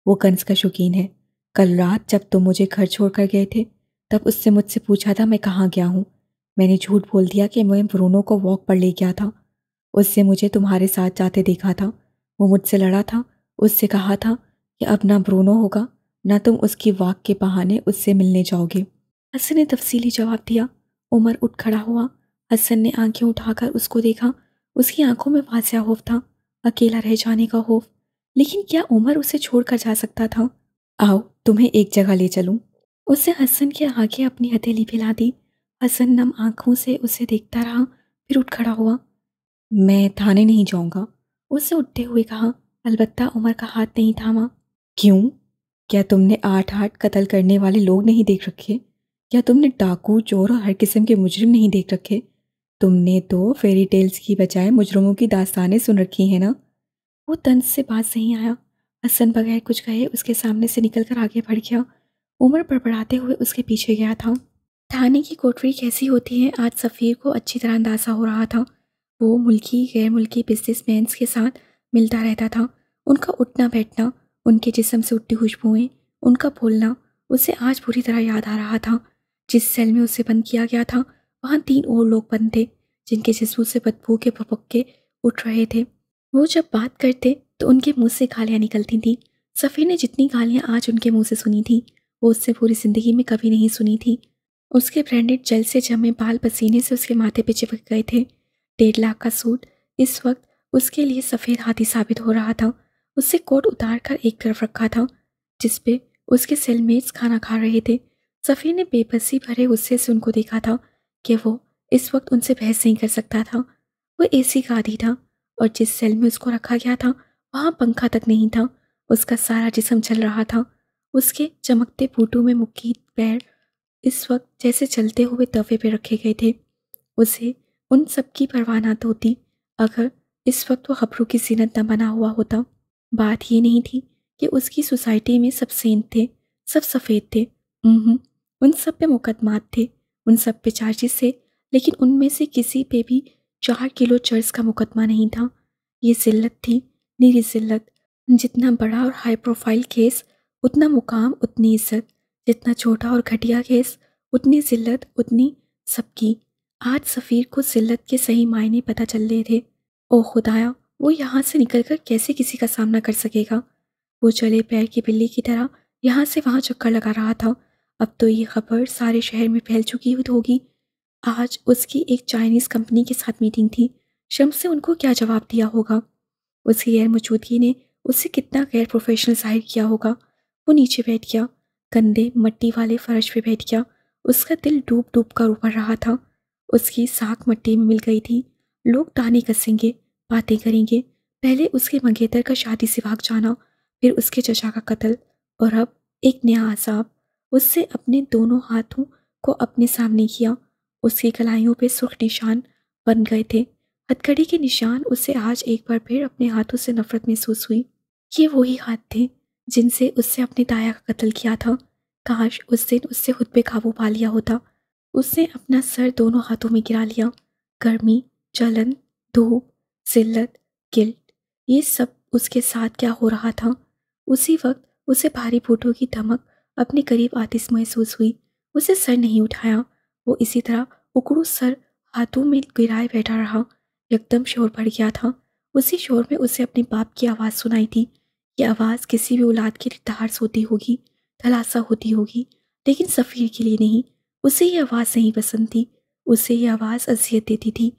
वो कंस का शौकीन है कल रात जब तुम तो मुझे घर छोड़ कर गए थे तब उससे मुझसे पूछा था मैं कहाँ गया हूँ मैंने झूठ बोल दिया कि मैं ब्रोनो को वॉक पर ले गया था उससे मुझे तुम्हारे साथ जाते देखा था वो मुझसे लड़ा था उससे कहा था कि अब ना ब्रोनो होगा ना तुम उसकी वाक के बहाने उससे मिलने जाओगे हसन ने तफसीली जवाब दिया उमर उठ खड़ा हुआ हसन ने आंखें उठाकर उसको देखा उसकी आंखों में वाजिया होफ था अकेला रह जाने का होफ लेकिन क्या उमर उसे छोड़ कर जा सकता था आओ तुम्हें एक जगह ले चलूं उससे हसन के आगे अपनी हथेली फैला दी हसन नम आँखों से उसे देखता रहा फिर उठ खड़ा हुआ मैं थाने नहीं जाऊंगा उसे उठते हुए कहा अलबत्ता उमर का हाथ नहीं थामा क्यों क्या तुमने आठ आठ कत्ल करने वाले लोग नहीं देख रखे क्या तुमने डाकू चोर और हर किस्म के मुजरिम नहीं देख रखे तुमने तो फेरी टेल्स की बजाय मुजरमों की दास्तानें सुन रखी हैं ना वो तंज से बात सही आया हसन बगैर कुछ कहे उसके सामने से निकलकर आगे बढ़ गया उमर बड़बड़ाते हुए उसके पीछे गया था थाने की कोठरी कैसी होती है आज सफ़ीर को अच्छी तरह अंदाज़ा हो रहा था वो मुल्की गैर मुल्की बिजनेसमैन्स के साथ मिलता रहता था उनका उठना बैठना उनके जिसम से उठती खुशबुएँ उनका बोलना उसे आज बुरी तरह याद आ रहा था जिस सेल में उसे बंद किया गया था वहाँ तीन और लोग बंद थे जिनके जिसमों से बदबू के भपक्के उठ रहे थे वो जब बात करते तो उनके मुंह से गालियाँ निकलती थीं सफ़ीर ने जितनी गालियाँ आज उनके मुंह से सुनी थी वो उससे पूरी ज़िंदगी में कभी नहीं सुनी थी उसके ब्रांडेड जल से जमे बाल पसीने से उसके माथे पे चिपक गए थे डेढ़ लाख का सूट इस वक्त उसके लिए सफ़ेद हाथी साबित हो रहा था उससे कोट उतार कर एक तरफ रखा था जिसपे उसके सेलमेट्स खाना खा रहे थे सफ़ी ने बेबसी भरे गुस्से से उनको देखा था कि वो इस वक्त उनसे बहस नहीं कर सकता था वो एसी का आदि था और जिस सेल में उसको रखा गया था वहाँ पंखा तक नहीं था उसका सारा जिसम चल रहा था उसके चमकते बूटों में मुक्की पैर इस वक्त जैसे चलते हुए तवे पे रखे गए थे उसे उन सब की परवाह ना तो होती अगर इस वक्त वो खबरों की जीनत न बना हुआ होता बात ये नहीं थी कि उसकी सोसाइटी में सब सेंध थे सब सफ़ेद थे उन सब पे मुकदमात थे उन सब पे चार्जेस थे लेकिन उनमें से किसी पे भी चार किलो चर्च का मुकदमा नहीं था ये जिल्लत थी निरी जिल्लत जितना बड़ा और हाई प्रोफाइल केस उतना मुकाम उतनी इज्जत जितना छोटा और घटिया केस उतनी जिल्लत उतनी सबकी आज सफ़ीर को जिल्लत के सही मायने पता चल रहे थे ओ खुदाया वो यहाँ से निकलकर कैसे किसी का सामना कर सकेगा वो चले पैर की बिल्ली की तरह यहाँ से वहाँ चक्कर लगा रहा था अब तो ये खबर सारे शहर में फैल चुकी होगी आज उसकी एक चाइनीज़ कंपनी के साथ मीटिंग थी शम्स ने उनको क्या जवाब दिया होगा उसकी गैर मौजूदगी ने उसे कितना गैर प्रोफेशनल जाहिर किया होगा वो नीचे बैठ गया गंदे मट्टी वाले फर्श पे बैठ गया उसका दिल डूब डूब कर उभर रहा था उसकी साख मट्टी में मिल गई थी लोग ताने कसेंगे बातें करेंगे पहले उसके मंगेतर का शादी से भाग जाना फिर उसके चचा का कत्ल और अब एक नया आसाब उससे अपने दोनों हाथों को अपने सामने किया उसकी कलाइयों पे सुर्ख निशान बन गए थे हथकड़ी के निशान उसे आज एक बार फिर अपने हाथों से नफरत महसूस हुई ये वही हाथ थे जिनसे उससे अपने ताया का कत्ल किया था काश उस दिन उससे खुद पे काबू पा लिया होता उसने अपना सर दोनों हाथों में गिरा लिया गर्मी जलन धूप जिल्लत गिल्ट ये सब उसके साथ क्या हो रहा था उसी वक्त उसे भारी बूटों की धमक अपने करीब आतिश महसूस हुई उसे सर नहीं उठाया वो इसी तरह उकड़ू सर हाथों में गिराए बैठा रहा एकदम शोर पड़ गया था उसी शोर में उसे अपने बाप की आवाज़ सुनाई थी यह आवाज़ किसी भी औलाद की रिटार होती होगी थलासा होती होगी लेकिन सफ़ीर के लिए नहीं उसे यह आवाज़ नहीं पसंद थी उसे यह आवाज़ अजियत देती थी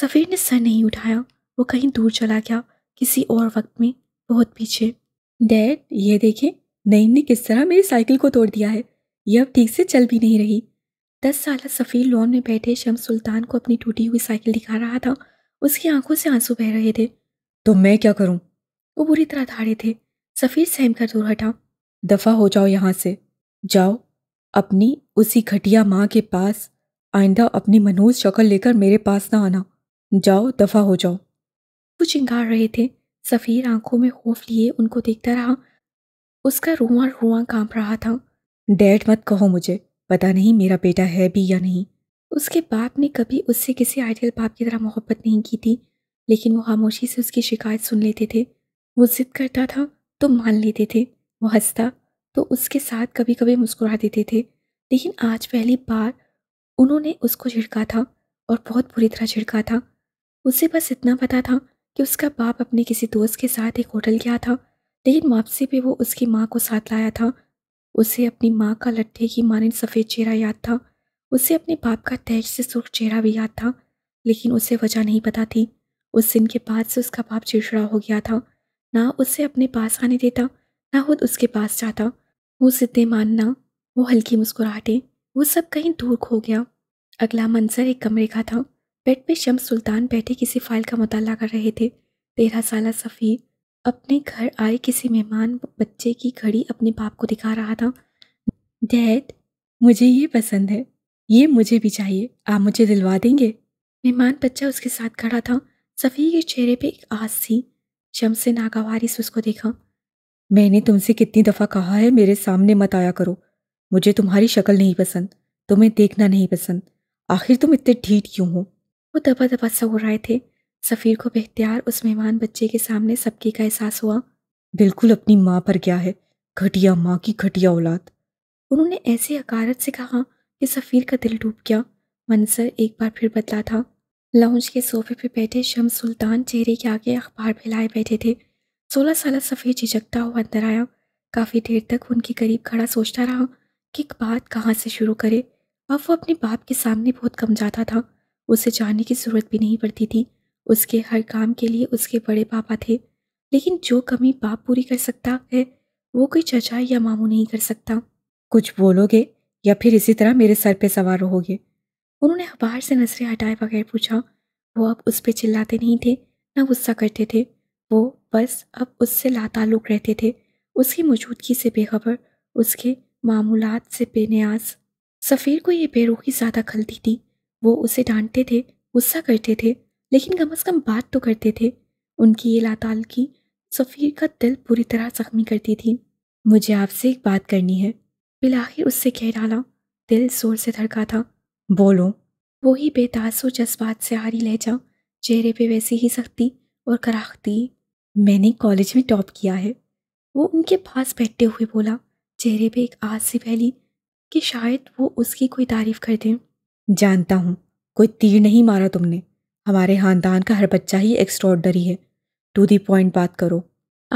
सफ़ीर ने सर नहीं उठाया वो कहीं दूर चला गया किसी और वक्त में बहुत पीछे डैड ये देखें नईम ने किस तरह मेरी साइकिल को तोड़ दिया है ये अब ठीक से चल भी नहीं रही दस साल सफ़ीर लॉन में बैठे शम सुल्तान को अपनी टूटी हुई साइकिल दिखा रहा था उसकी आंखों से आंसू बह रहे थे तो मैं क्या करूं वो बुरी तरह धाड़े थे सफ़ीर सहम कर दूर हटा दफ़ा हो जाओ यहाँ से जाओ अपनी उसी घटिया माँ के पास आइंदा अपनी मनहूस शक्ल लेकर मेरे पास ना आना जाओ दफ़ा हो जाओ वो चिंगार रहे थे सफ़ीर आंखों में खौफ लिए उनको देखता रहा उसका रुआ रुआ कांप रहा था डैड मत कहो मुझे पता नहीं मेरा बेटा है भी या नहीं उसके बाप ने कभी उससे किसी आइडियल बाप की तरह मोहब्बत नहीं की थी लेकिन वो खामोशी से उसकी शिकायत सुन लेते थे, थे वो ज़िद करता था तो मान लेते थे वो हंसता तो उसके साथ कभी कभी मुस्कुरा देते थे लेकिन आज पहली बार उन्होंने उसको झिड़का था और बहुत बुरी तरह झिड़का था उसे बस इतना पता था कि उसका बाप अपने किसी दोस्त के साथ एक होटल गया था लेकिन वापसी पे वो उसकी माँ को साथ लाया था उसे अपनी माँ का लट्ठे की मानन सफ़ेद चेहरा याद था उसे अपने बाप का तेज से सुर्ख चेहरा भी याद था लेकिन उसे वजह नहीं पता थी उस दिन के बाद से उसका बाप चिड़चिड़ा हो गया था ना उसे अपने पास आने देता ना खुद उसके पास जाता वो जिद्दे मानना वो हल्की मुस्कुराहटें वो सब कहीं दूर खो गया अगला मंजर एक कमरे का था बेड पे शम सुल्तान बैठे किसी फाइल का मुताला कर रहे थे तेरह साल सफ़ीर अपने घर आए किसी मेहमान बच्चे की घड़ी अपने बाप को दिखा रहा था डैड मुझे ये पसंद है ये मुझे भी चाहिए आप मुझे दिलवा देंगे मेहमान बच्चा उसके साथ खड़ा था सफ़ी के चेहरे पे एक आस थी से ने नागावारिस उसको देखा मैंने तुमसे कितनी दफ़ा कहा है मेरे सामने मत आया करो मुझे तुम्हारी शक्ल नहीं पसंद तुम्हें देखना नहीं पसंद आखिर तुम इतने ढीठ क्यों हो वो दबा दबा सा हो रहे थे सफ़ीर को बेख्तियार उस मेहमान बच्चे के सामने सबकी का एहसास हुआ बिल्कुल अपनी माँ पर गया है घटिया माँ की घटिया औलाद उन्होंने ऐसे अकारत से कहा कि सफ़ीर का दिल डूब गया मंसर एक बार फिर बदला था लाउंज के सोफे पे बैठे शम सुल्तान चेहरे के आगे अखबार फैलाए बैठे थे सोलह साल सफ़ेद झिझकता हुआ अंदर आया काफ़ी देर तक उनके करीब खड़ा सोचता रहा कि बात कहाँ से शुरू करे अब वो अपने बाप के सामने बहुत कम जाता था उसे जाने की ज़रूरत भी नहीं पड़ती थी उसके हर काम के लिए उसके बड़े पापा थे लेकिन जो कमी बाप पूरी कर सकता है वो कोई चचा या मामू नहीं कर सकता कुछ बोलोगे या फिर इसी तरह मेरे सर पे सवार रहोगे उन्होंने अखबार से नजरें हटाए बगैर पूछा वो अब उस पर चिल्लाते नहीं थे ना गुस्सा करते थे वो बस अब उससे लाताल्लुक रहते थे उसकी मौजूदगी से बेखबर उसके मामूलत से बेनियाज सफ़ीर को ये बेरुखी ज़्यादा खलती थी वो उसे डांटते थे गुस्सा करते थे लेकिन कम अज़ कम बात तो करते थे उनकी ये लाताल की सफ़ीर का दिल पूरी तरह जख्मी करती थी मुझे आपसे एक बात करनी है बिलाखिर उससे कह डाला दिल ज़ोर से धड़का था बोलो वो ही बेतासो जज्बात से ले लहजा चेहरे पे वैसी ही सख्ती और कराखती मैंने कॉलेज में टॉप किया है वो उनके पास बैठते हुए बोला चेहरे पे एक आज सी फैली कि शायद वो उसकी कोई तारीफ कर दें जानता हूँ कोई तीर नहीं मारा तुमने हमारे खानदान का हर बच्चा ही एक्स्ट्रॉडनरी है टू दी पॉइंट बात करो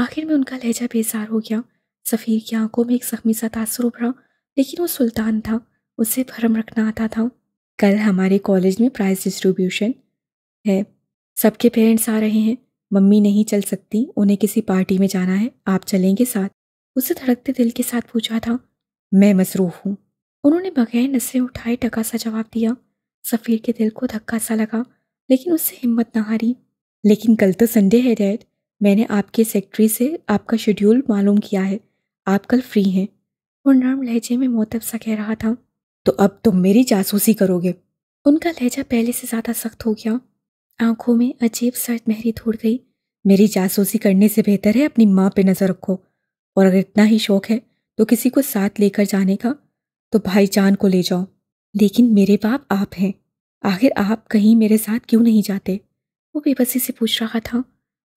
आखिर में उनका लहजा बेजार हो गया सफ़ीर की आंखों में एक जख्मी सा तासर उभरा लेकिन वो सुल्तान था उसे भरम रखना आता था कल हमारे कॉलेज में प्राइज़ डिस्ट्रीब्यूशन है सबके पेरेंट्स आ रहे हैं मम्मी नहीं चल सकती उन्हें किसी पार्टी में जाना है आप चलेंगे साथ उसे धड़कते दिल के साथ पूछा था मैं मसरूफ़ हूँ उन्होंने बगैर नसें उठाए टका सा जवाब दिया सफ़ीर के दिल को धक्का सा लगा लेकिन उससे हिम्मत ना हारी लेकिन कल तो संडे है डैड मैंने आपके सेक्रेटरी से आपका शेड्यूल मालूम किया है आप कल फ्री हैं वो नर्म लहजे में मोतब सा कह रहा था तो अब तुम मेरी जासूसी करोगे उनका लहजा पहले से ज़्यादा सख्त हो गया आंखों में अजीब सर्द महरी थोड़ गई मेरी जासूसी करने से बेहतर है अपनी माँ पे नज़र रखो और अगर इतना ही शौक है तो किसी को साथ लेकर जाने का तो जान को ले जाओ लेकिन मेरे बाप आप हैं आखिर आप कहीं मेरे साथ क्यों नहीं जाते वो बेबसी से पूछ रहा था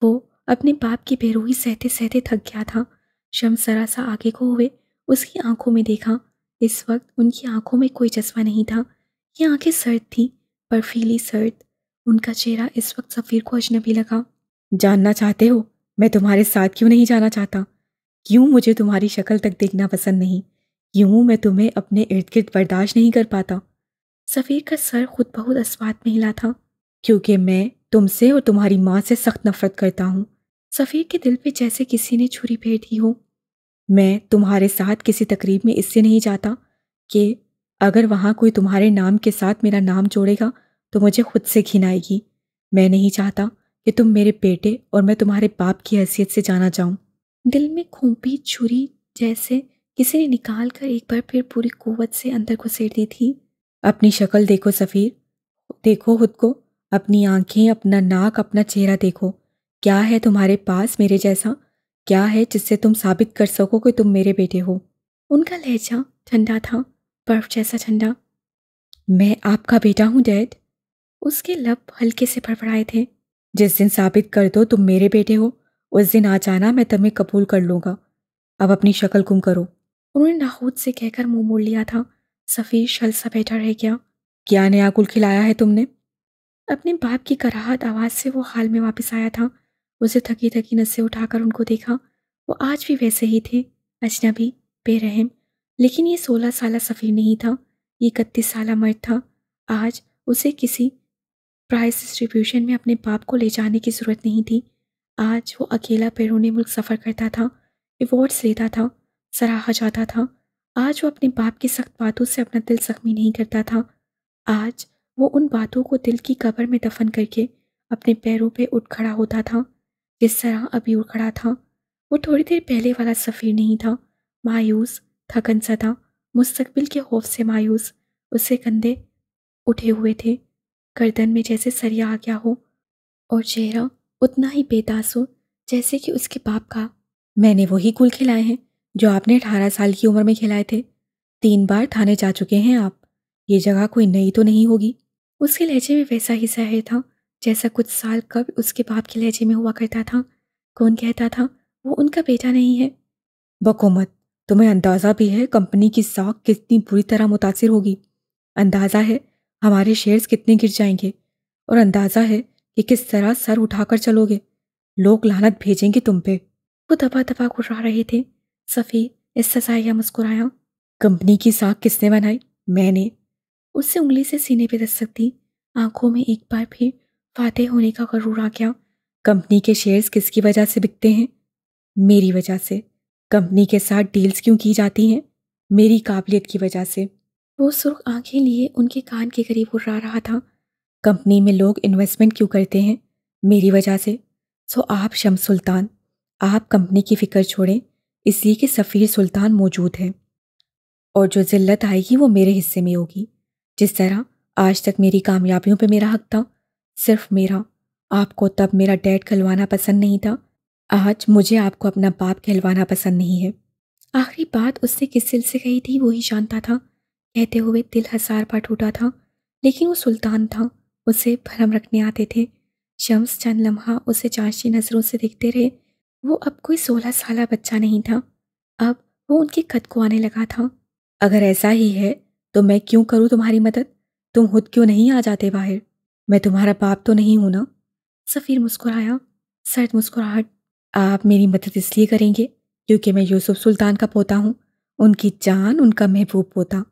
वो अपने बाप की बेरोही सहते सहते थक गया था शम सरा सा आगे को हुए उसकी आंखों में देखा इस वक्त उनकी आंखों में कोई जज्बा नहीं था ये आंखें सर्द थीं बर्फीली सर्द उनका चेहरा इस वक्त सफ़ीर को अजनबी लगा जानना चाहते हो मैं तुम्हारे साथ क्यों नहीं जाना चाहता क्यों मुझे तुम्हारी शक्ल तक देखना पसंद नहीं क्यों मैं तुम्हें अपने इर्द गिर्द बर्दाश्त नहीं कर पाता सफ़ीर का सर खुद बहुत असवात में हिला था क्योंकि मैं तुमसे और तुम्हारी माँ से सख्त नफरत करता हूँ सफ़ीर के दिल पे जैसे किसी ने छुरी फेर दी हो मैं तुम्हारे साथ किसी तकरीब में इससे नहीं जाता कि अगर वहाँ कोई तुम्हारे नाम के साथ मेरा नाम जोड़ेगा तो मुझे खुद से घिन आएगी मैं नहीं चाहता कि तुम मेरे बेटे और मैं तुम्हारे बाप की हैसियत से जाना जाऊँ दिल में खूंपी छुरी जैसे किसी ने निकाल कर एक बार फिर पूरी कुवत से अंदर घुसेर दी थी अपनी शक्ल देखो सफ़ीर देखो खुद को अपनी आँखें अपना नाक अपना चेहरा देखो क्या है तुम्हारे पास मेरे जैसा क्या है जिससे तुम साबित कर सको कि तुम मेरे बेटे हो उनका लहजा ठंडा था बर्फ जैसा ठंडा मैं आपका बेटा हूँ डैड उसके लब हल्के से फड़फड़ाए थे जिस दिन साबित कर दो तुम मेरे बेटे हो उस दिन आ जाना मैं तुम्हें कबूल कर लूँगा अब अपनी शक्ल गुम करो उन्होंने नाहूद से कहकर मुंह मोड़ लिया था सफी शल सा बैठा रह गया क्या नया कुल खिलाया है तुमने अपने बाप की कराहत आवाज़ से वो हाल में वापस आया था उसे थकी थकी नस उठाकर उनको देखा वो आज भी वैसे ही थे अजनबी बेरहम लेकिन ये सोलह साल सफ़ीर नहीं था ये इकतीस साल मर्द था आज उसे किसी प्राइस डिस्ट्रीब्यूशन में अपने बाप को ले जाने की ज़रूरत नहीं थी आज वो अकेला ने मुल्क सफ़र करता था एवॉर्ड्स लेता था सराहा जाता था आज वो अपने बाप की सख्त बातों से अपना दिल जख्मी नहीं करता था आज वो उन बातों को दिल की कब्र में दफन करके अपने पैरों पे उठ खड़ा होता था जिस तरह अभी उड़ खड़ा था वो थोड़ी देर पहले वाला सफ़ीर नहीं था मायूस थकन सा था मुस्तकबिल के खौफ से मायूस उसके कंधे उठे हुए थे गर्दन में जैसे सरिया आ गया हो और चेहरा उतना ही बेतास हो जैसे कि उसके बाप का मैंने वही कुल खिलाए हैं जो आपने अठारह साल की उम्र में खिलाए थे तीन बार थाने जा चुके हैं आप ये जगह कोई नई तो नहीं होगी उसके लहजे में वैसा ही सहर था जैसा कुछ साल कब उसके बाप के लहजे में हुआ करता था कौन कहता था वो उनका बेटा नहीं है बको तुम्हें अंदाज़ा भी है कंपनी की साख कितनी बुरी तरह मुतासर होगी अंदाज़ा है हमारे शेयर्स कितने गिर जाएंगे और अंदाज़ा है कि किस तरह सर उठाकर चलोगे लोग लानत भेजेंगे तुम पे वो दबा दबा घुरा रहे थे सफ़ी इस सजाया मुस्कुराया कंपनी की साख किसने बनाई मैंने उससे उंगली से सीने पे दस्तक दी आंखों में एक बार फिर फाते होने का गरूर आ गया कंपनी के शेयर्स किसकी वजह से बिकते हैं मेरी वजह से कंपनी के साथ डील्स क्यों की जाती हैं मेरी काबिलियत की वजह से वो सुर्ख आंखें लिए उनके कान के करीब उड़ा रहा था कंपनी में लोग इन्वेस्टमेंट क्यों करते हैं मेरी वजह से सो आप शम सुल्तान आप कंपनी की फ़िक्र छोड़ें इसलिए कि सफ़ीर सुल्तान मौजूद है और जो जिल्लत आएगी वो मेरे हिस्से में होगी जिस तरह आज तक मेरी कामयाबियों पे मेरा हक था सिर्फ मेरा आपको तब मेरा डैड कहलवाना पसंद नहीं था आज मुझे आपको अपना बाप कहलवाना पसंद नहीं है आखिरी बात उससे किस दिल से कही थी वो ही जानता था कहते हुए दिल हजार पर टूटा था लेकिन वो सुल्तान था उसे भरम रखने आते थे शम्स चंद लम्हा उसे चाशी नज़रों से देखते रहे वो अब कोई सोलह साल बच्चा नहीं था अब वो उनके कद को आने लगा था अगर ऐसा ही है तो मैं क्यों करूँ तुम्हारी मदद तुम खुद क्यों नहीं आ जाते बाहर मैं तुम्हारा बाप तो नहीं हूं ना सफ़ीर मुस्कुराया सर्द मुस्कुराहट आप मेरी मदद इसलिए करेंगे क्योंकि मैं यूसुफ सुल्तान का पोता हूँ उनकी जान उनका महबूब पोता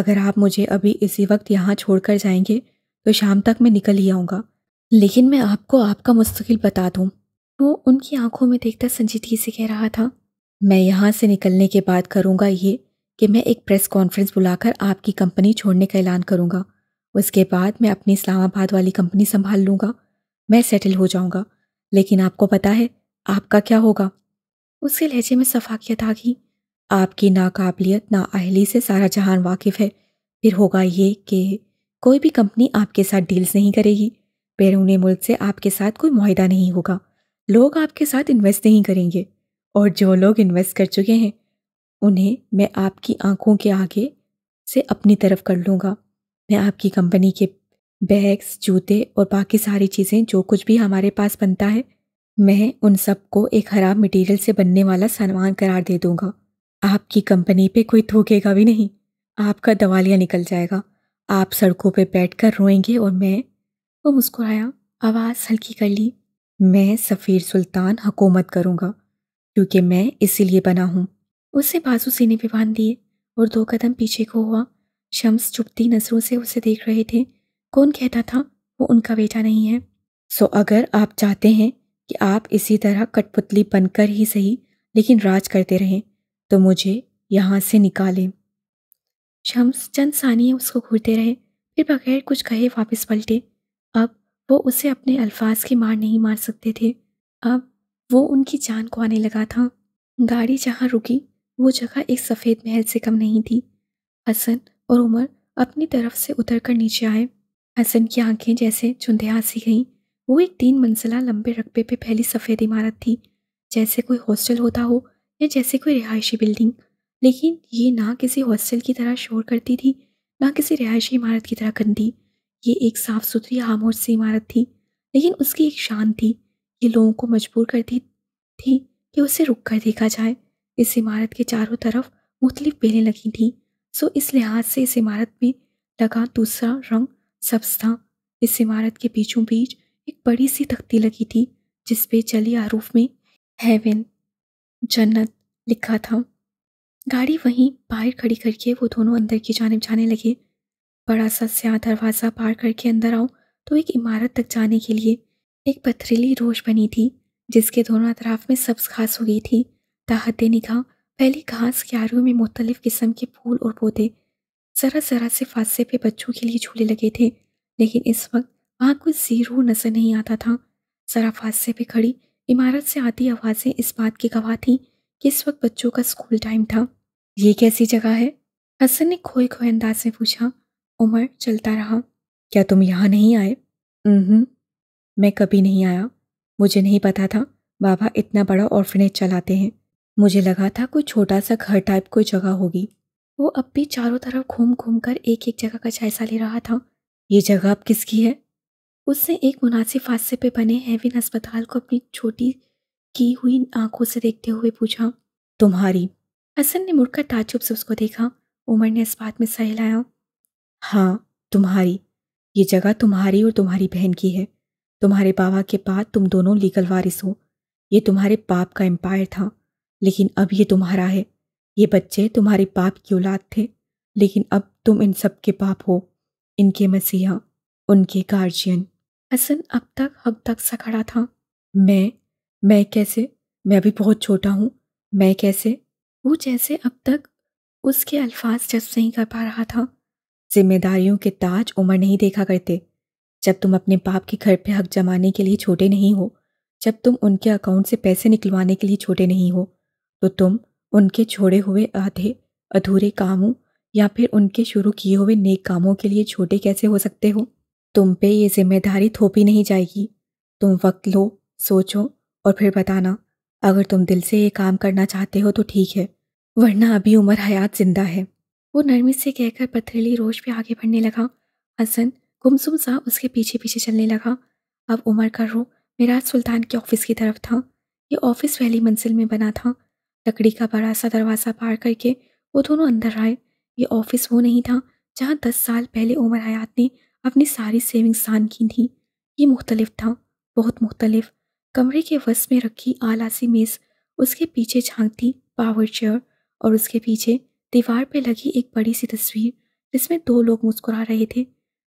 अगर आप मुझे अभी इसी वक्त यहाँ छोड़ कर जाएंगे तो शाम तक मैं निकल ही आऊँगा लेकिन मैं आपको आपका मुस्तकिल बता दूँ वो उनकी आंखों में देखता संजीदगी से कह रहा था मैं यहाँ से निकलने के बाद करूँगा ये कि मैं एक प्रेस कॉन्फ्रेंस बुलाकर आपकी कंपनी छोड़ने का ऐलान करूँगा उसके बाद मैं अपनी इस्लामाबाद वाली कंपनी संभाल लूँगा मैं सेटल हो जाऊँगा लेकिन आपको पता है आपका क्या होगा उसके लहजे में सफाकियत आ गई आपकी नाकाबिलियत नाअहली से सारा जहान वाकिफ़ है फिर होगा ये कि कोई भी कंपनी आपके साथ डील्स नहीं करेगी बैरून मुल्क से आपके साथ कोई माहिदा नहीं होगा लोग आपके साथ इन्वेस्ट नहीं करेंगे और जो लोग इन्वेस्ट कर चुके हैं उन्हें मैं आपकी आंखों के आगे से अपनी तरफ कर लूँगा मैं आपकी कंपनी के बैग्स जूते और बाकी सारी चीज़ें जो कुछ भी हमारे पास बनता है मैं उन सब को एक ख़राब मटेरियल से बनने वाला सामान करार दे दूँगा आपकी कंपनी पे कोई थूकेगा भी नहीं आपका दवालिया निकल जाएगा आप सड़कों पे बैठकर रोएंगे और मैं वो मुस्कुराया आवाज़ हल्की कर ली मैं सफ़ीर सुल्तान हकूमत करूँगा क्योंकि मैं इसीलिए बना हूँ उससे बाजू सीने पे बांध दिए और दो कदम पीछे को हुआ शम्स चुपती नजरों से उसे देख रहे थे कौन कहता था वो उनका बेटा नहीं है सो अगर आप चाहते हैं कि आप इसी तरह कठपुतली बनकर ही सही लेकिन राज करते रहें तो मुझे यहाँ से निकालें शम्स चंद सानिए उसको घूरते रहे फिर बगैर कुछ कहे वापस पलटे अब वो उसे अपने अल्फाज की मार नहीं मार सकते थे अब वो उनकी जान को आने लगा था गाड़ी जहाँ रुकी वो जगह एक सफ़ेद महल से कम नहीं थी हसन और उमर अपनी तरफ से उतर कर नीचे आए हसन की आंखें जैसे चुंधिया सी गईं वो एक तीन मंजिला लंबे रकबे पे फैली सफ़ेद इमारत थी जैसे कोई हॉस्टल होता हो या जैसे कोई रिहायशी बिल्डिंग लेकिन ये ना किसी हॉस्टल की तरह शोर करती थी ना किसी रिहायशी इमारत की तरह गंदी ये एक साफ़ सुथरी आमोर सी इमारत थी लेकिन उसकी एक शान थी ये लोगों को मजबूर करती थी कि उसे रुक कर देखा जाए इस इमारत के चारों तरफ मुख्तलिफ बेलें लगी थीं सो इस लिहाज से इस इमारत में लगा दूसरा रंग सब्ज था इस इमारत के बीचों बीच एक बड़ी सी तख्ती लगी थी जिस पे आरूफ में हेवन जन्नत लिखा था गाड़ी वहीं बाहर खड़ी करके वो दोनों अंदर की जानब जाने लगे बड़ा सा स्याह दरवाज़ा पार करके अंदर आओ तो एक इमारत तक जाने के लिए एक पथरीली रोश बनी थी जिसके दोनों अतराफ में सब्ज घास हो गई थी ताहते निगाह पहली घास क्यारियों में मुख्तलिफ़ किस्म के फूल और पौधे ज़रा ज़रा से फादसे पे बच्चों के लिए झूले लगे थे लेकिन इस वक्त वहाँ कुछ जीरो नज़र नहीं आता था ज़रा फादसे पे खड़ी इमारत से आती आवाज़ें इस बात की गवाह थीं कि इस वक्त बच्चों का स्कूल टाइम था ये कैसी जगह है हसन ने खोए खोए अंदाज में पूछा उमर चलता रहा क्या तुम यहाँ नहीं आए मैं कभी नहीं आया मुझे नहीं पता था बाबा इतना बड़ा ऑर्फिनेज चलाते हैं मुझे लगा था कोई छोटा सा घर टाइप कोई जगह होगी वो अब भी चारों तरफ घूम घूम कर एक एक जगह का जायजा ले रहा था ये जगह अब किसकी है उसने एक मुनासिब हादसे पे बने हेविन अस्पताल को अपनी छोटी की हुई आंखों से देखते हुए पूछा तुम्हारी हसन ने मुड़कर ताजुब से उसको देखा उमर ने इस बात में सहलाया हाँ तुम्हारी ये जगह तुम्हारी और तुम्हारी बहन की है तुम्हारे बाबा के बाद तुम दोनों लीगल वारिस हो ये तुम्हारे बाप का एम्पायर था लेकिन अब ये तुम्हारा है ये बच्चे तुम्हारे पाप की औलाद थे लेकिन अब तुम इन सब के पाप हो इनके मसीहा उनके गार्जियन हसन अब तक हक तक सा खड़ा था मैं मैं कैसे मैं अभी बहुत छोटा हूँ मैं कैसे वो जैसे अब तक उसके अल्फाज जज नहीं कर पा रहा था जिम्मेदारियों के ताज उम्र नहीं देखा करते जब तुम अपने बाप के घर पे हक जमाने के लिए छोटे नहीं हो जब तुम उनके अकाउंट से पैसे निकलवाने के लिए छोटे नहीं हो तो तुम उनके छोड़े हुए आधे अधूरे कामों या फिर उनके शुरू किए हुए नेक कामों के लिए छोटे कैसे हो सकते हो तुम पे ये जिम्मेदारी थोपी नहीं जाएगी तुम वक्त लो सोचो और फिर बताना अगर तुम दिल से ये काम करना चाहते हो तो ठीक है वरना अभी उम्र हयात जिंदा है वो नरमी से कहकर पथरीली रोश पे आगे बढ़ने लगा हसन गुमसुम सा उसके पीछे पीछे चलने लगा अब उमर का रो मिराज सुल्तान के ऑफिस की तरफ था ये ऑफिस पहली मंजिल में बना था लकड़ी का बड़ा सा दरवाज़ा पार करके वो दोनों अंदर आए ये ऑफिस वो नहीं था जहाँ दस साल पहले उमर हयात ने अपनी सारी सेविंग्स सान की थी ये मुख्तलिफ था बहुत मुख्तलिफ कमरे के वस में रखी आला सी मेज़ उसके पीछे झांकती पावर चेयर और उसके पीछे दीवार पे लगी एक बड़ी सी तस्वीर जिसमें दो लोग मुस्कुरा रहे थे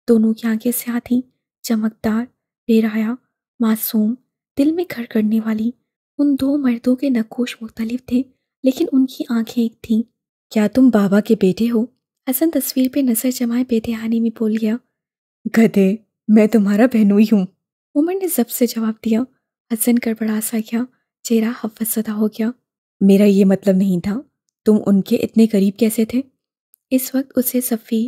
दोनों की आंखें स्याह थीं चमकदार बेराया मासूम दिल में घर करने वाली उन दो मर्दों के नक्कोश मुख्तलिफ थे लेकिन उनकी आंखें एक थीं क्या तुम बाबा के बेटे हो हसन तस्वीर पे नजर जमाए बेतहानी में बोल गया गधे मैं तुम्हारा बहनोई हूँ उमर ने जब से जवाब दिया हसन गड़बड़ा सा गया चेहरा हफसदा हो गया मेरा ये मतलब नहीं था तुम उनके इतने करीब कैसे थे इस वक्त उसे सफ़ी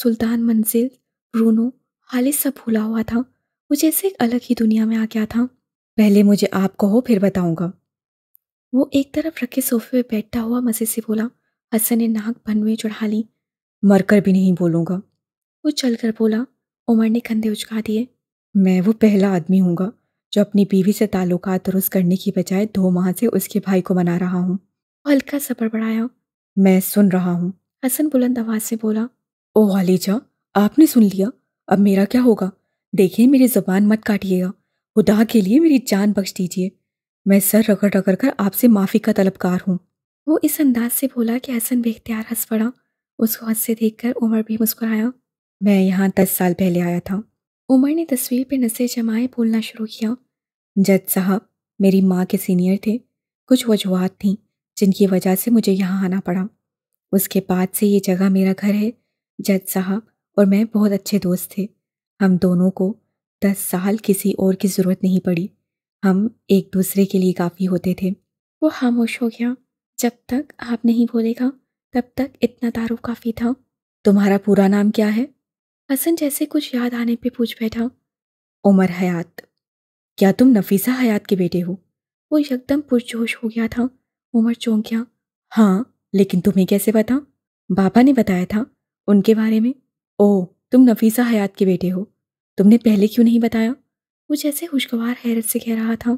सुल्तान मंजिल रूनो खालिद सब भूला हुआ था वो जैसे एक अलग ही दुनिया में आ गया था पहले मुझे आप कहो फिर बताऊंगा वो एक तरफ रखे सोफे पे बैठता हुआ मज़े से बोला हसन ने नाक बन में चढ़ा ली मरकर भी नहीं बोलूंगा वो चलकर बोला उमर ने कंधे उचका दिए मैं वो पहला आदमी हूँगा जो अपनी बीवी से ताल्लुका दुरुस्त करने की बजाय दो माह से उसके भाई को मना रहा हूँ हल्का सफर बढ़ाया मैं सुन रहा हूँ हसन बुलंद आवाज़ से बोला ओ वालीजा आपने सुन लिया अब मेरा क्या होगा देखिए मेरी ज़ुबान मत काटिएगा खुदा के लिए मेरी जान बख्श दीजिए मैं सर रगड़ रगड़ कर आपसे माफ़ी का तलबकार हूँ वो इस अंदाज से बोला कि हसन बेख्तियार हंस पड़ा उसको से देख कर उमर भी मुस्कुराया मैं यहाँ दस साल पहले आया था उमर ने तस्वीर पर नशे जमाए बोलना शुरू किया जज साहब मेरी माँ के सीनियर थे कुछ वजूहत थीं जिनकी वजह से मुझे यहाँ आना पड़ा उसके बाद से ये जगह मेरा घर है जज साहब और मैं बहुत अच्छे दोस्त थे हम दोनों को दस साल किसी और की ज़रूरत नहीं पड़ी हम एक दूसरे के लिए काफ़ी होते थे वो खामोश हो गया जब तक आप नहीं बोलेगा तब तक इतना तारुफ काफ़ी था तुम्हारा पूरा नाम क्या है हसन जैसे कुछ याद आने पे पूछ बैठा उमर हयात क्या तुम नफीसा हयात के बेटे हो वो यकदम पुरजोश हो गया था उमर चौंक गया हाँ लेकिन तुम्हें कैसे पता बाबा ने बताया था उनके बारे में ओह तुम नफीसा हयात के बेटे हो तुमने पहले क्यों नहीं बताया वो जैसे खुशगवार हैरत से कह रहा था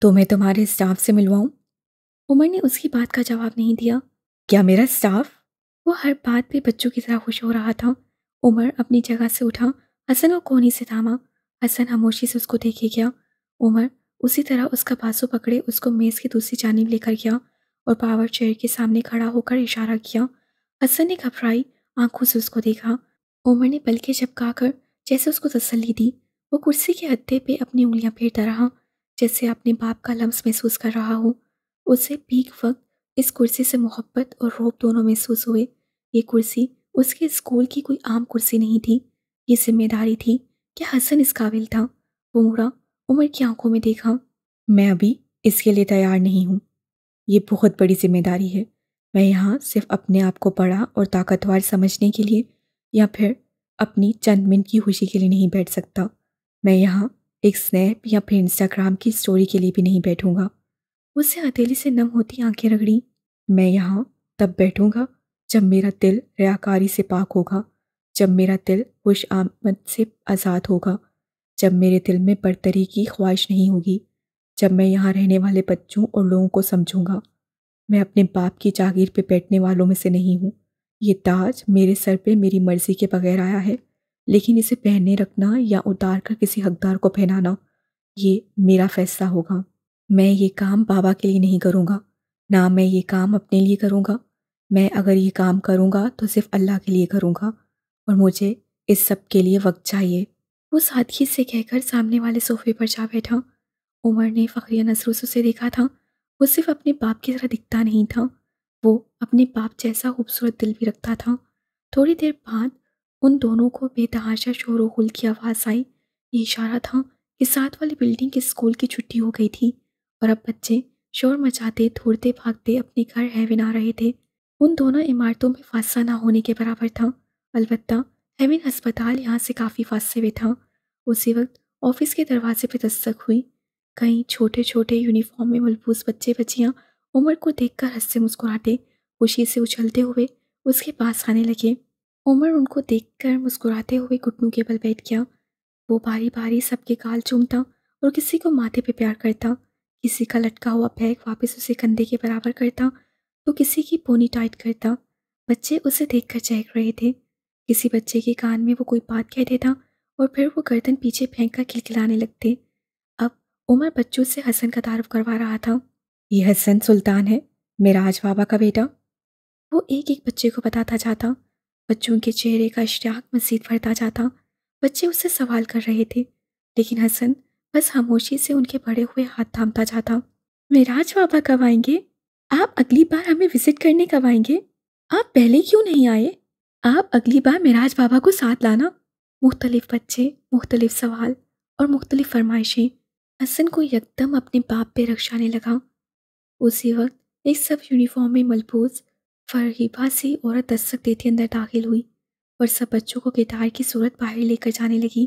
तो मैं तुम्हारे स्टाफ से मिलवाऊं उमर ने उसकी बात का जवाब नहीं दिया क्या मेरा स्टाफ वो हर बात पे बच्चों की तरह खुश हो रहा था उमर अपनी जगह से उठा हसन को कोनी से थामा हसन खामोशी से उसको देखे गया उमर उसी तरह उसका बाजू पकड़े उसको मेज़ की दूसरी जानब लेकर गया और पावर चेयर के सामने खड़ा होकर इशारा किया हसन ने घबराई आंखों से उसको देखा उमर ने पलके झपका कर जैसे उसको तसल्ली दी वो कुर्सी के हत्थे पे अपनी उंगलियां फेरता रहा जैसे अपने बाप का लम्स महसूस कर रहा हो उसे पीक वक्त इस कुर्सी से मोहब्बत और रोब दोनों महसूस हुए ये कुर्सी उसके स्कूल की कोई आम कुर्सी नहीं थी ये जिम्मेदारी थी कि हसन इस काबिल था वो मुड़ा उमर की आंखों में देखा मैं अभी इसके लिए तैयार नहीं हूँ ये बहुत बड़ी जिम्मेदारी है मैं यहाँ सिर्फ अपने आप को बड़ा और ताकतवर समझने के लिए या फिर अपनी चंद मिनट की खुशी के लिए नहीं बैठ सकता मैं यहाँ एक स्नैप या फिर इंस्टाग्राम की स्टोरी के लिए भी नहीं बैठूंगा उससे हथेली से नम होती आंखें रगड़ी मैं यहाँ तब बैठूंगा जब मेरा दिल रयाकारी से पाक होगा जब मेरा दिल खुश आमद से आज़ाद होगा जब मेरे दिल में बरतरी की ख्वाहिश नहीं होगी जब मैं यहाँ रहने वाले बच्चों और लोगों को समझूंगा मैं अपने बाप की जागीर पे बैठने वालों में से नहीं हूँ ये ताज मेरे सर पे मेरी मर्जी के बगैर आया है लेकिन इसे पहने रखना या उतार कर किसी हकदार को पहनाना ये मेरा फैसला होगा मैं ये काम बाबा के लिए नहीं करूँगा ना मैं ये काम अपने लिए करूँगा मैं अगर ये काम करूँगा तो सिर्फ अल्लाह के लिए करूँगा और मुझे इस सब के लिए वक्त चाहिए वो सादगी से कहकर सामने वाले सोफे पर जा बैठा उमर ने फ़खरिया नसरों से देखा था वो सिर्फ अपने बाप की तरह दिखता नहीं था वो अपने बाप जैसा खूबसूरत दिल भी रखता था थोड़ी देर बाद उन दोनों को बेतहाशा शोर शोरगुल की आवाज़ आई ये इशारा था कि साथ वाली बिल्डिंग के स्कूल की छुट्टी हो गई थी और अब बच्चे शोर मचाते थोड़ते भागते अपने घर हैविन आ रहे थे उन दोनों इमारतों में फासला ना होने के बराबर था अलबत् हैविन अस्पताल यहाँ से काफ़ी फासले में था उसी वक्त ऑफिस के दरवाजे पर दस्तक हुई कई छोटे छोटे यूनिफॉर्म में मलबूस बच्चे बच्चियाँ उमर को देखकर हंसते मुस्कुराते खुशी से उछलते हुए उसके पास आने लगे उमर उनको देखकर मुस्कुराते हुए घुटनों के बल बैठ गया वो बारी बारी सबके काल चूमता और किसी को माथे पे प्यार करता किसी का लटका हुआ बैग वापस उसे कंधे के बराबर करता तो किसी की पोनी टाइट करता बच्चे उसे देख कर चहक रहे थे किसी बच्चे के कान में वो कोई बात कह देता और फिर वो गर्दन पीछे फेंक कर खिलखिलाने लगते अब उमर बच्चों से हसन का तारफ करवा रहा था ये हसन सुल्तान है मिराज बाबा का बेटा वो एक एक बच्चे को बताता जाता बच्चों के चेहरे का इश्तियाक मजीद बढ़ता जाता बच्चे उससे सवाल कर रहे थे लेकिन हसन बस खामोशी से उनके बड़े हुए हाथ थामता जाता मिराज बाबा कब आएंगे आप अगली बार हमें विजिट करने कब आएंगे आप पहले क्यों नहीं आए आप अगली बार मिराज बाबा को साथ लाना मुख्तलिफ बच्चे मुख्तलिफ सवाल और मुख्तलिफ फरमाइशें हसन को यकदम अपने बाप पे रक्षाने लगा उसी वक्त एक सब यूनिफॉर्म में मलबूस फरहीबा सी औरत दस्तक देती अंदर दाखिल हुई और सब बच्चों को गिटार की सूरत बाहर लेकर जाने लगी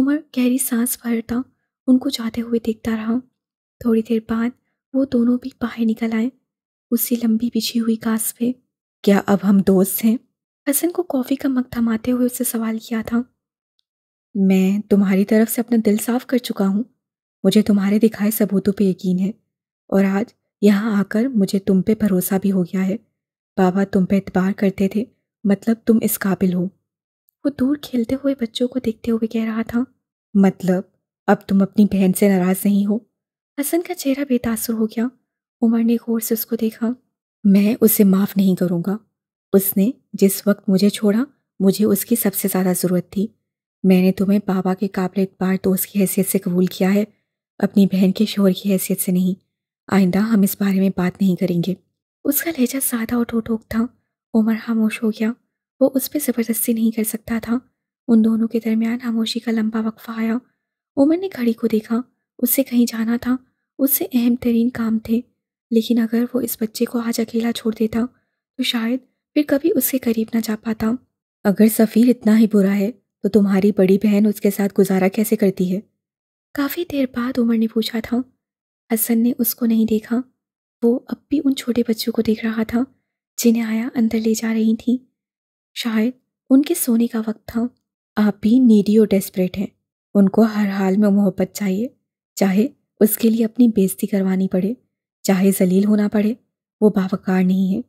उमर गहरी सांस भरता उनको जाते हुए देखता रहा थोड़ी देर बाद वो दोनों भी बाहर निकल आए उसी लंबी बिछी हुई घास पे क्या अब हम दोस्त हैं हसन को कॉफ़ी का मग थमाते हुए उससे सवाल किया था मैं तुम्हारी तरफ से अपना दिल साफ कर चुका हूँ मुझे तुम्हारे दिखाए सबूतों पे यकीन है और आज यहाँ आकर मुझे तुम पे भरोसा भी हो गया है बाबा तुम पे इतबार करते थे मतलब तुम इस काबिल हो वो दूर खेलते हुए बच्चों को देखते हुए कह रहा था मतलब अब तुम अपनी बहन से नाराज़ नहीं हो हसन का चेहरा बेतासुर हो गया उमर ने गौर से उसको देखा मैं उसे माफ़ नहीं करूँगा उसने जिस वक्त मुझे छोड़ा मुझे उसकी सबसे ज़्यादा ज़रूरत थी मैंने तुम्हें बाबा के काबिल इतबार दोस्त तो की हैसियत से कबूल किया है अपनी बहन के शोर की हैसियत से नहीं आइंदा हम इस बारे में बात नहीं करेंगे उसका लहजा सादा और ठोठोक था उमर खामोश हो गया वो उस पर ज़बरदस्ती नहीं कर सकता था उन दोनों के दरमियान खामोशी का लंबा वक्फा आया उमर ने घड़ी को देखा उससे कहीं जाना था उससे अहम तरीन काम थे लेकिन अगर वो इस बच्चे को आज अकेला छोड़ देता तो शायद फिर कभी उसके करीब ना जा पाता अगर सफ़ीर इतना ही बुरा है तो तुम्हारी बड़ी बहन उसके साथ गुजारा कैसे करती है काफ़ी देर बाद उमर ने पूछा था हसन ने उसको नहीं देखा वो अब भी उन छोटे बच्चों को देख रहा था जिन्हें आया अंदर ले जा रही थी शायद उनके सोने का वक्त था आप भी नीडी और डेस्परेट हैं उनको हर हाल में मोहब्बत चाहिए चाहे उसके लिए अपनी बेइज्जती करवानी पड़े चाहे जलील होना पड़े वो बावकार नहीं है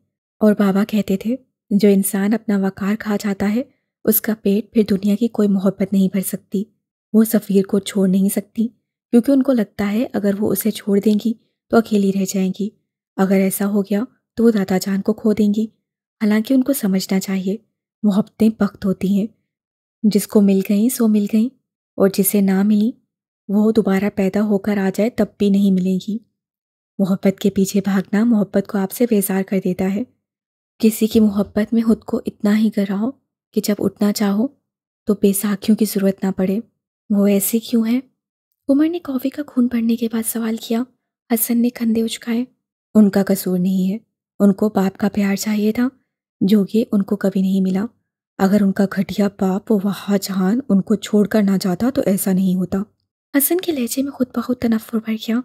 और बाबा कहते थे जो इंसान अपना वकार खा जाता है उसका पेट फिर दुनिया की कोई मोहब्बत नहीं भर सकती वो सफ़ीर को छोड़ नहीं सकती क्योंकि उनको लगता है अगर वो उसे छोड़ देंगी तो अकेली रह जाएंगी अगर ऐसा हो गया तो वो दादा जान को खो देंगी हालांकि उनको समझना चाहिए मोहब्बतें पख्त होती हैं जिसको मिल गई सो मिल गई और जिसे ना मिली वो दोबारा पैदा होकर आ जाए तब भी नहीं मिलेंगी मोहब्बत के पीछे भागना मोहब्बत को आपसे बेजार कर देता है किसी की मोहब्बत में खुद को इतना ही गराओ कि जब उठना चाहो तो बेसाखियों की ज़रूरत ना पड़े वो ऐसे क्यों हैं उमर ने कॉफ़ी का खून पड़ने के बाद सवाल किया हसन ने कंधे उचकाए उनका कसूर नहीं है उनको बाप का प्यार चाहिए था जो कि उनको कभी नहीं मिला अगर उनका घटिया बाप वहाँ जहान उनको छोड़कर ना जाता तो ऐसा नहीं होता हसन के लहजे में खुद बहुत तनफुर भर गया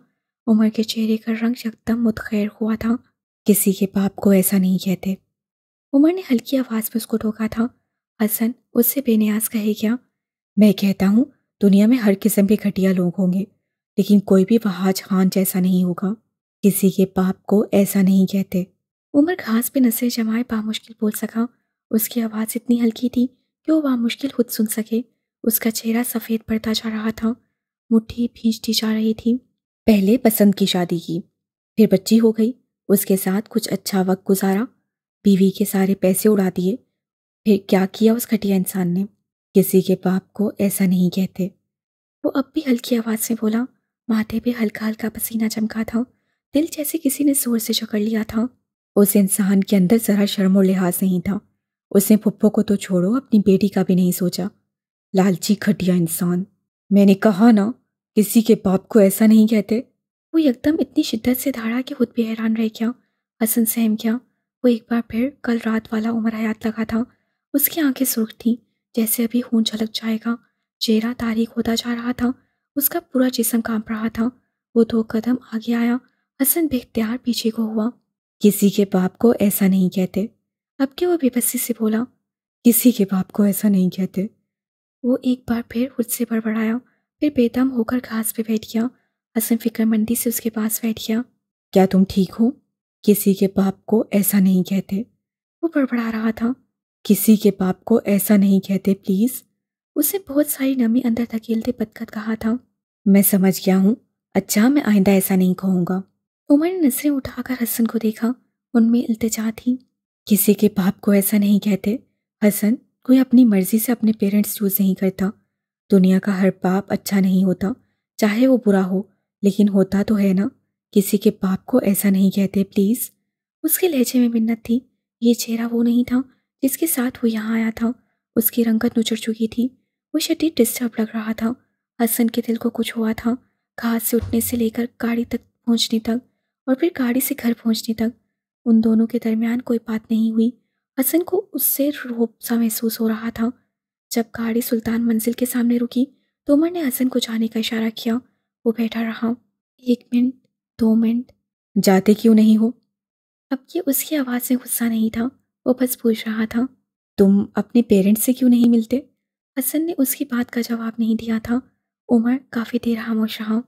उमर के चेहरे का रंग यकदम मुतखैर हुआ था किसी के बाप को ऐसा नहीं कहते उमर ने हल्की आवाज़ में उसको टोका था हसन उससे बेनियाज कहे गया मैं कहता हूँ दुनिया में हर किस्म के घटिया लोग होंगे लेकिन कोई भी फहाज खान जैसा नहीं होगा किसी के बाप को ऐसा नहीं कहते उमर घास पे नसे जमाए बामुश्किल बोल सका उसकी आवाज़ इतनी हल्की थी कि वो बामुश्किल खुद सुन सके उसका चेहरा सफ़ेद पड़ता जा रहा था मुट्ठी भींचती जा रही थी पहले बसंत की शादी की फिर बच्ची हो गई उसके साथ कुछ अच्छा वक्त गुजारा बीवी के सारे पैसे उड़ा दिए फिर क्या किया उस घटिया इंसान ने किसी के बाप को ऐसा नहीं कहते वो अब भी हल्की आवाज़ में बोला माथे पे हल्का हल्का पसीना चमका था दिल जैसे किसी ने जोर से चकड़ लिया था उस इंसान के अंदर ज़रा शर्म और लिहाज नहीं था उसने पुप्पो को तो छोड़ो अपनी बेटी का भी नहीं सोचा लालची घटिया इंसान मैंने कहा ना किसी के बाप को ऐसा नहीं कहते वो एकदम इतनी शिद्दत से धाड़ा कि खुद भी हैरान रह गया हसन सहम गया वो एक बार फिर कल रात वाला उमर हयात लगा था उसकी आंखें सुर्ख थीं जैसे अभी खून झलक जाएगा चेहरा तारीख होता जा रहा था उसका पूरा जिसम कांप रहा था वो दो कदम आगे आया हसन बेख्तियार पीछे को हुआ किसी के बाप को ऐसा नहीं कहते अब क्यों वो बेबसी से बोला किसी के बाप को ऐसा नहीं कहते वो एक बार फिर खुद से बड़बड़ाया फिर बेदम होकर घास पे बैठ गया हसन फिक्रमंदी से उसके पास बैठ गया क्या तुम ठीक हो किसी के बाप को ऐसा नहीं कहते वो बड़बड़ा रहा था किसी के बाप को ऐसा नहीं कहते प्लीज़ उसे बहुत सारी नमी अंदर धकेलते पतखत कहा था मैं समझ गया हूँ अच्छा मैं आइंदा ऐसा नहीं कहूँगा उमर ने नजरें उठाकर हसन को देखा उनमें इल्तजा थी किसी के बाप को ऐसा नहीं कहते हसन कोई अपनी मर्जी से अपने पेरेंट्स चूज़ नहीं करता दुनिया का हर बाप अच्छा नहीं होता चाहे वो बुरा हो लेकिन होता तो है ना किसी के बाप को ऐसा नहीं कहते प्लीज़ उसके लहजे में मिन्नत थी ये चेहरा वो नहीं था जिसके साथ वो यहाँ आया था उसकी रंगत नुचड़ चुकी थी वो शरीर डिस्टर्ब लग रहा था हसन के दिल को कुछ हुआ था घास से उठने से लेकर गाड़ी तक पहुँचने तक और फिर गाड़ी से घर पहुँचने तक उन दोनों के दरमियान कोई बात नहीं हुई हसन को उससे रोब सा महसूस हो रहा था जब गाड़ी सुल्तान मंजिल के सामने रुकी तो उमर ने हसन को जाने का इशारा किया वो बैठा रहा एक मिनट दो मिनट जाते क्यों नहीं हो अब ये उसकी आवाज़ में गुस्सा नहीं था वो बस पूछ रहा था तुम अपने पेरेंट्स से क्यों नहीं मिलते हसन ने उसकी बात का जवाब नहीं दिया था उमर काफ़ी देर खामोश रहा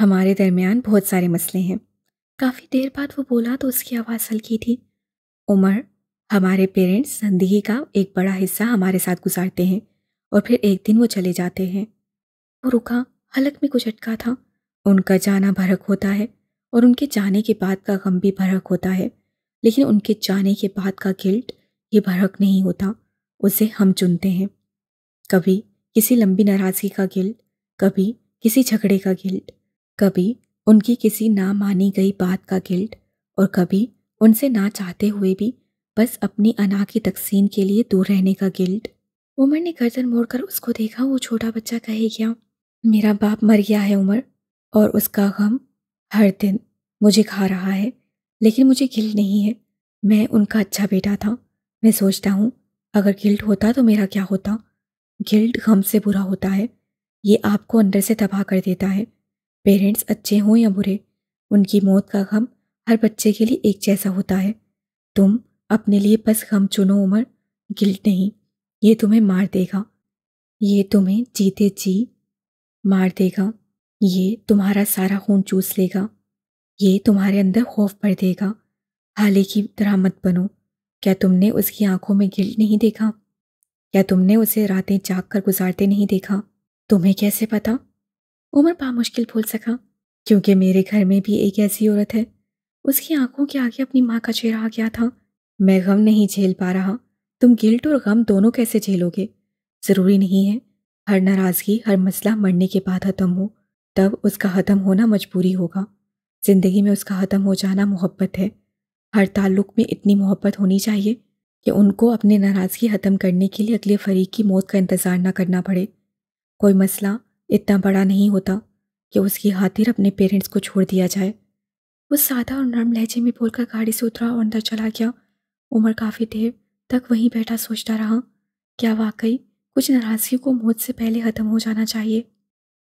हमारे दरमियान बहुत सारे मसले हैं काफ़ी देर बाद वो बोला तो उसकी आवाज़ हल्की थी उमर हमारे पेरेंट्स ज़िंदगी का एक बड़ा हिस्सा हमारे साथ गुजारते हैं और फिर एक दिन वो चले जाते हैं वो रुका हलक में कुछ अटका था उनका जाना भरक होता है और उनके जाने के बाद का गम भी भरक होता है लेकिन उनके जाने के बाद का गिल्ट ये भरक नहीं होता उसे हम चुनते हैं कभी किसी लंबी नाराज़गी का गिल्ट कभी किसी झगड़े का गिल्ट कभी उनकी किसी ना मानी गई बात का गिल्ट और कभी उनसे ना चाहते हुए भी बस अपनी अना की तकसीम के लिए दूर रहने का गिल्ट उमर ने गर्दन मोड़कर उसको देखा वो छोटा बच्चा कहे गया मेरा बाप मर गया है उमर और उसका गम हर दिन मुझे खा रहा है लेकिन मुझे गिल्ट नहीं है मैं उनका अच्छा बेटा था मैं सोचता हूँ अगर गिल्ट होता तो मेरा क्या होता गिल्ट गम से बुरा होता है ये आपको अंदर से तबाह कर देता है पेरेंट्स अच्छे हों या बुरे उनकी मौत का गम हर बच्चे के लिए एक जैसा होता है तुम अपने लिए बस गम चुनो उमर गिल्ट नहीं ये तुम्हें मार देगा ये तुम्हें जीते जी मार देगा ये तुम्हारा सारा खून चूस लेगा ये तुम्हारे अंदर खौफ भर देगा हाल की तरह मत बनो क्या तुमने उसकी आंखों में गिल्ट नहीं देखा क्या तुमने उसे रातें जाग कर गुजारते नहीं देखा तुम्हें कैसे पता उमर बामुश्किल भूल सका क्योंकि मेरे घर में भी एक ऐसी औरत है उसकी आंखों के आगे अपनी माँ का चेहरा आ गया था मैं गम नहीं झेल पा रहा तुम गिल्ट और गम दोनों कैसे झेलोगे ज़रूरी नहीं है हर नाराज़गी हर मसला मरने के बाद ख़त्म हो तब उसका ख़त्म होना मजबूरी होगा ज़िंदगी में उसका ख़त्म हो जाना मोहब्बत है हर ताल्लुक़ में इतनी मोहब्बत होनी चाहिए कि उनको अपने नाराज़गी ख़त्म करने के लिए अगले फरीक की मौत का इंतज़ार ना करना पड़े कोई मसला इतना बड़ा नहीं होता कि उसकी खातिर अपने पेरेंट्स को छोड़ दिया जाए वो सादा और नरम लहजे में बोलकर गाड़ी से उतरा और अंदर चला गया उम्र काफ़ी देर तक वहीं बैठा सोचता रहा क्या वाकई कुछ नाराज़गी को मौत से पहले ख़त्म हो जाना चाहिए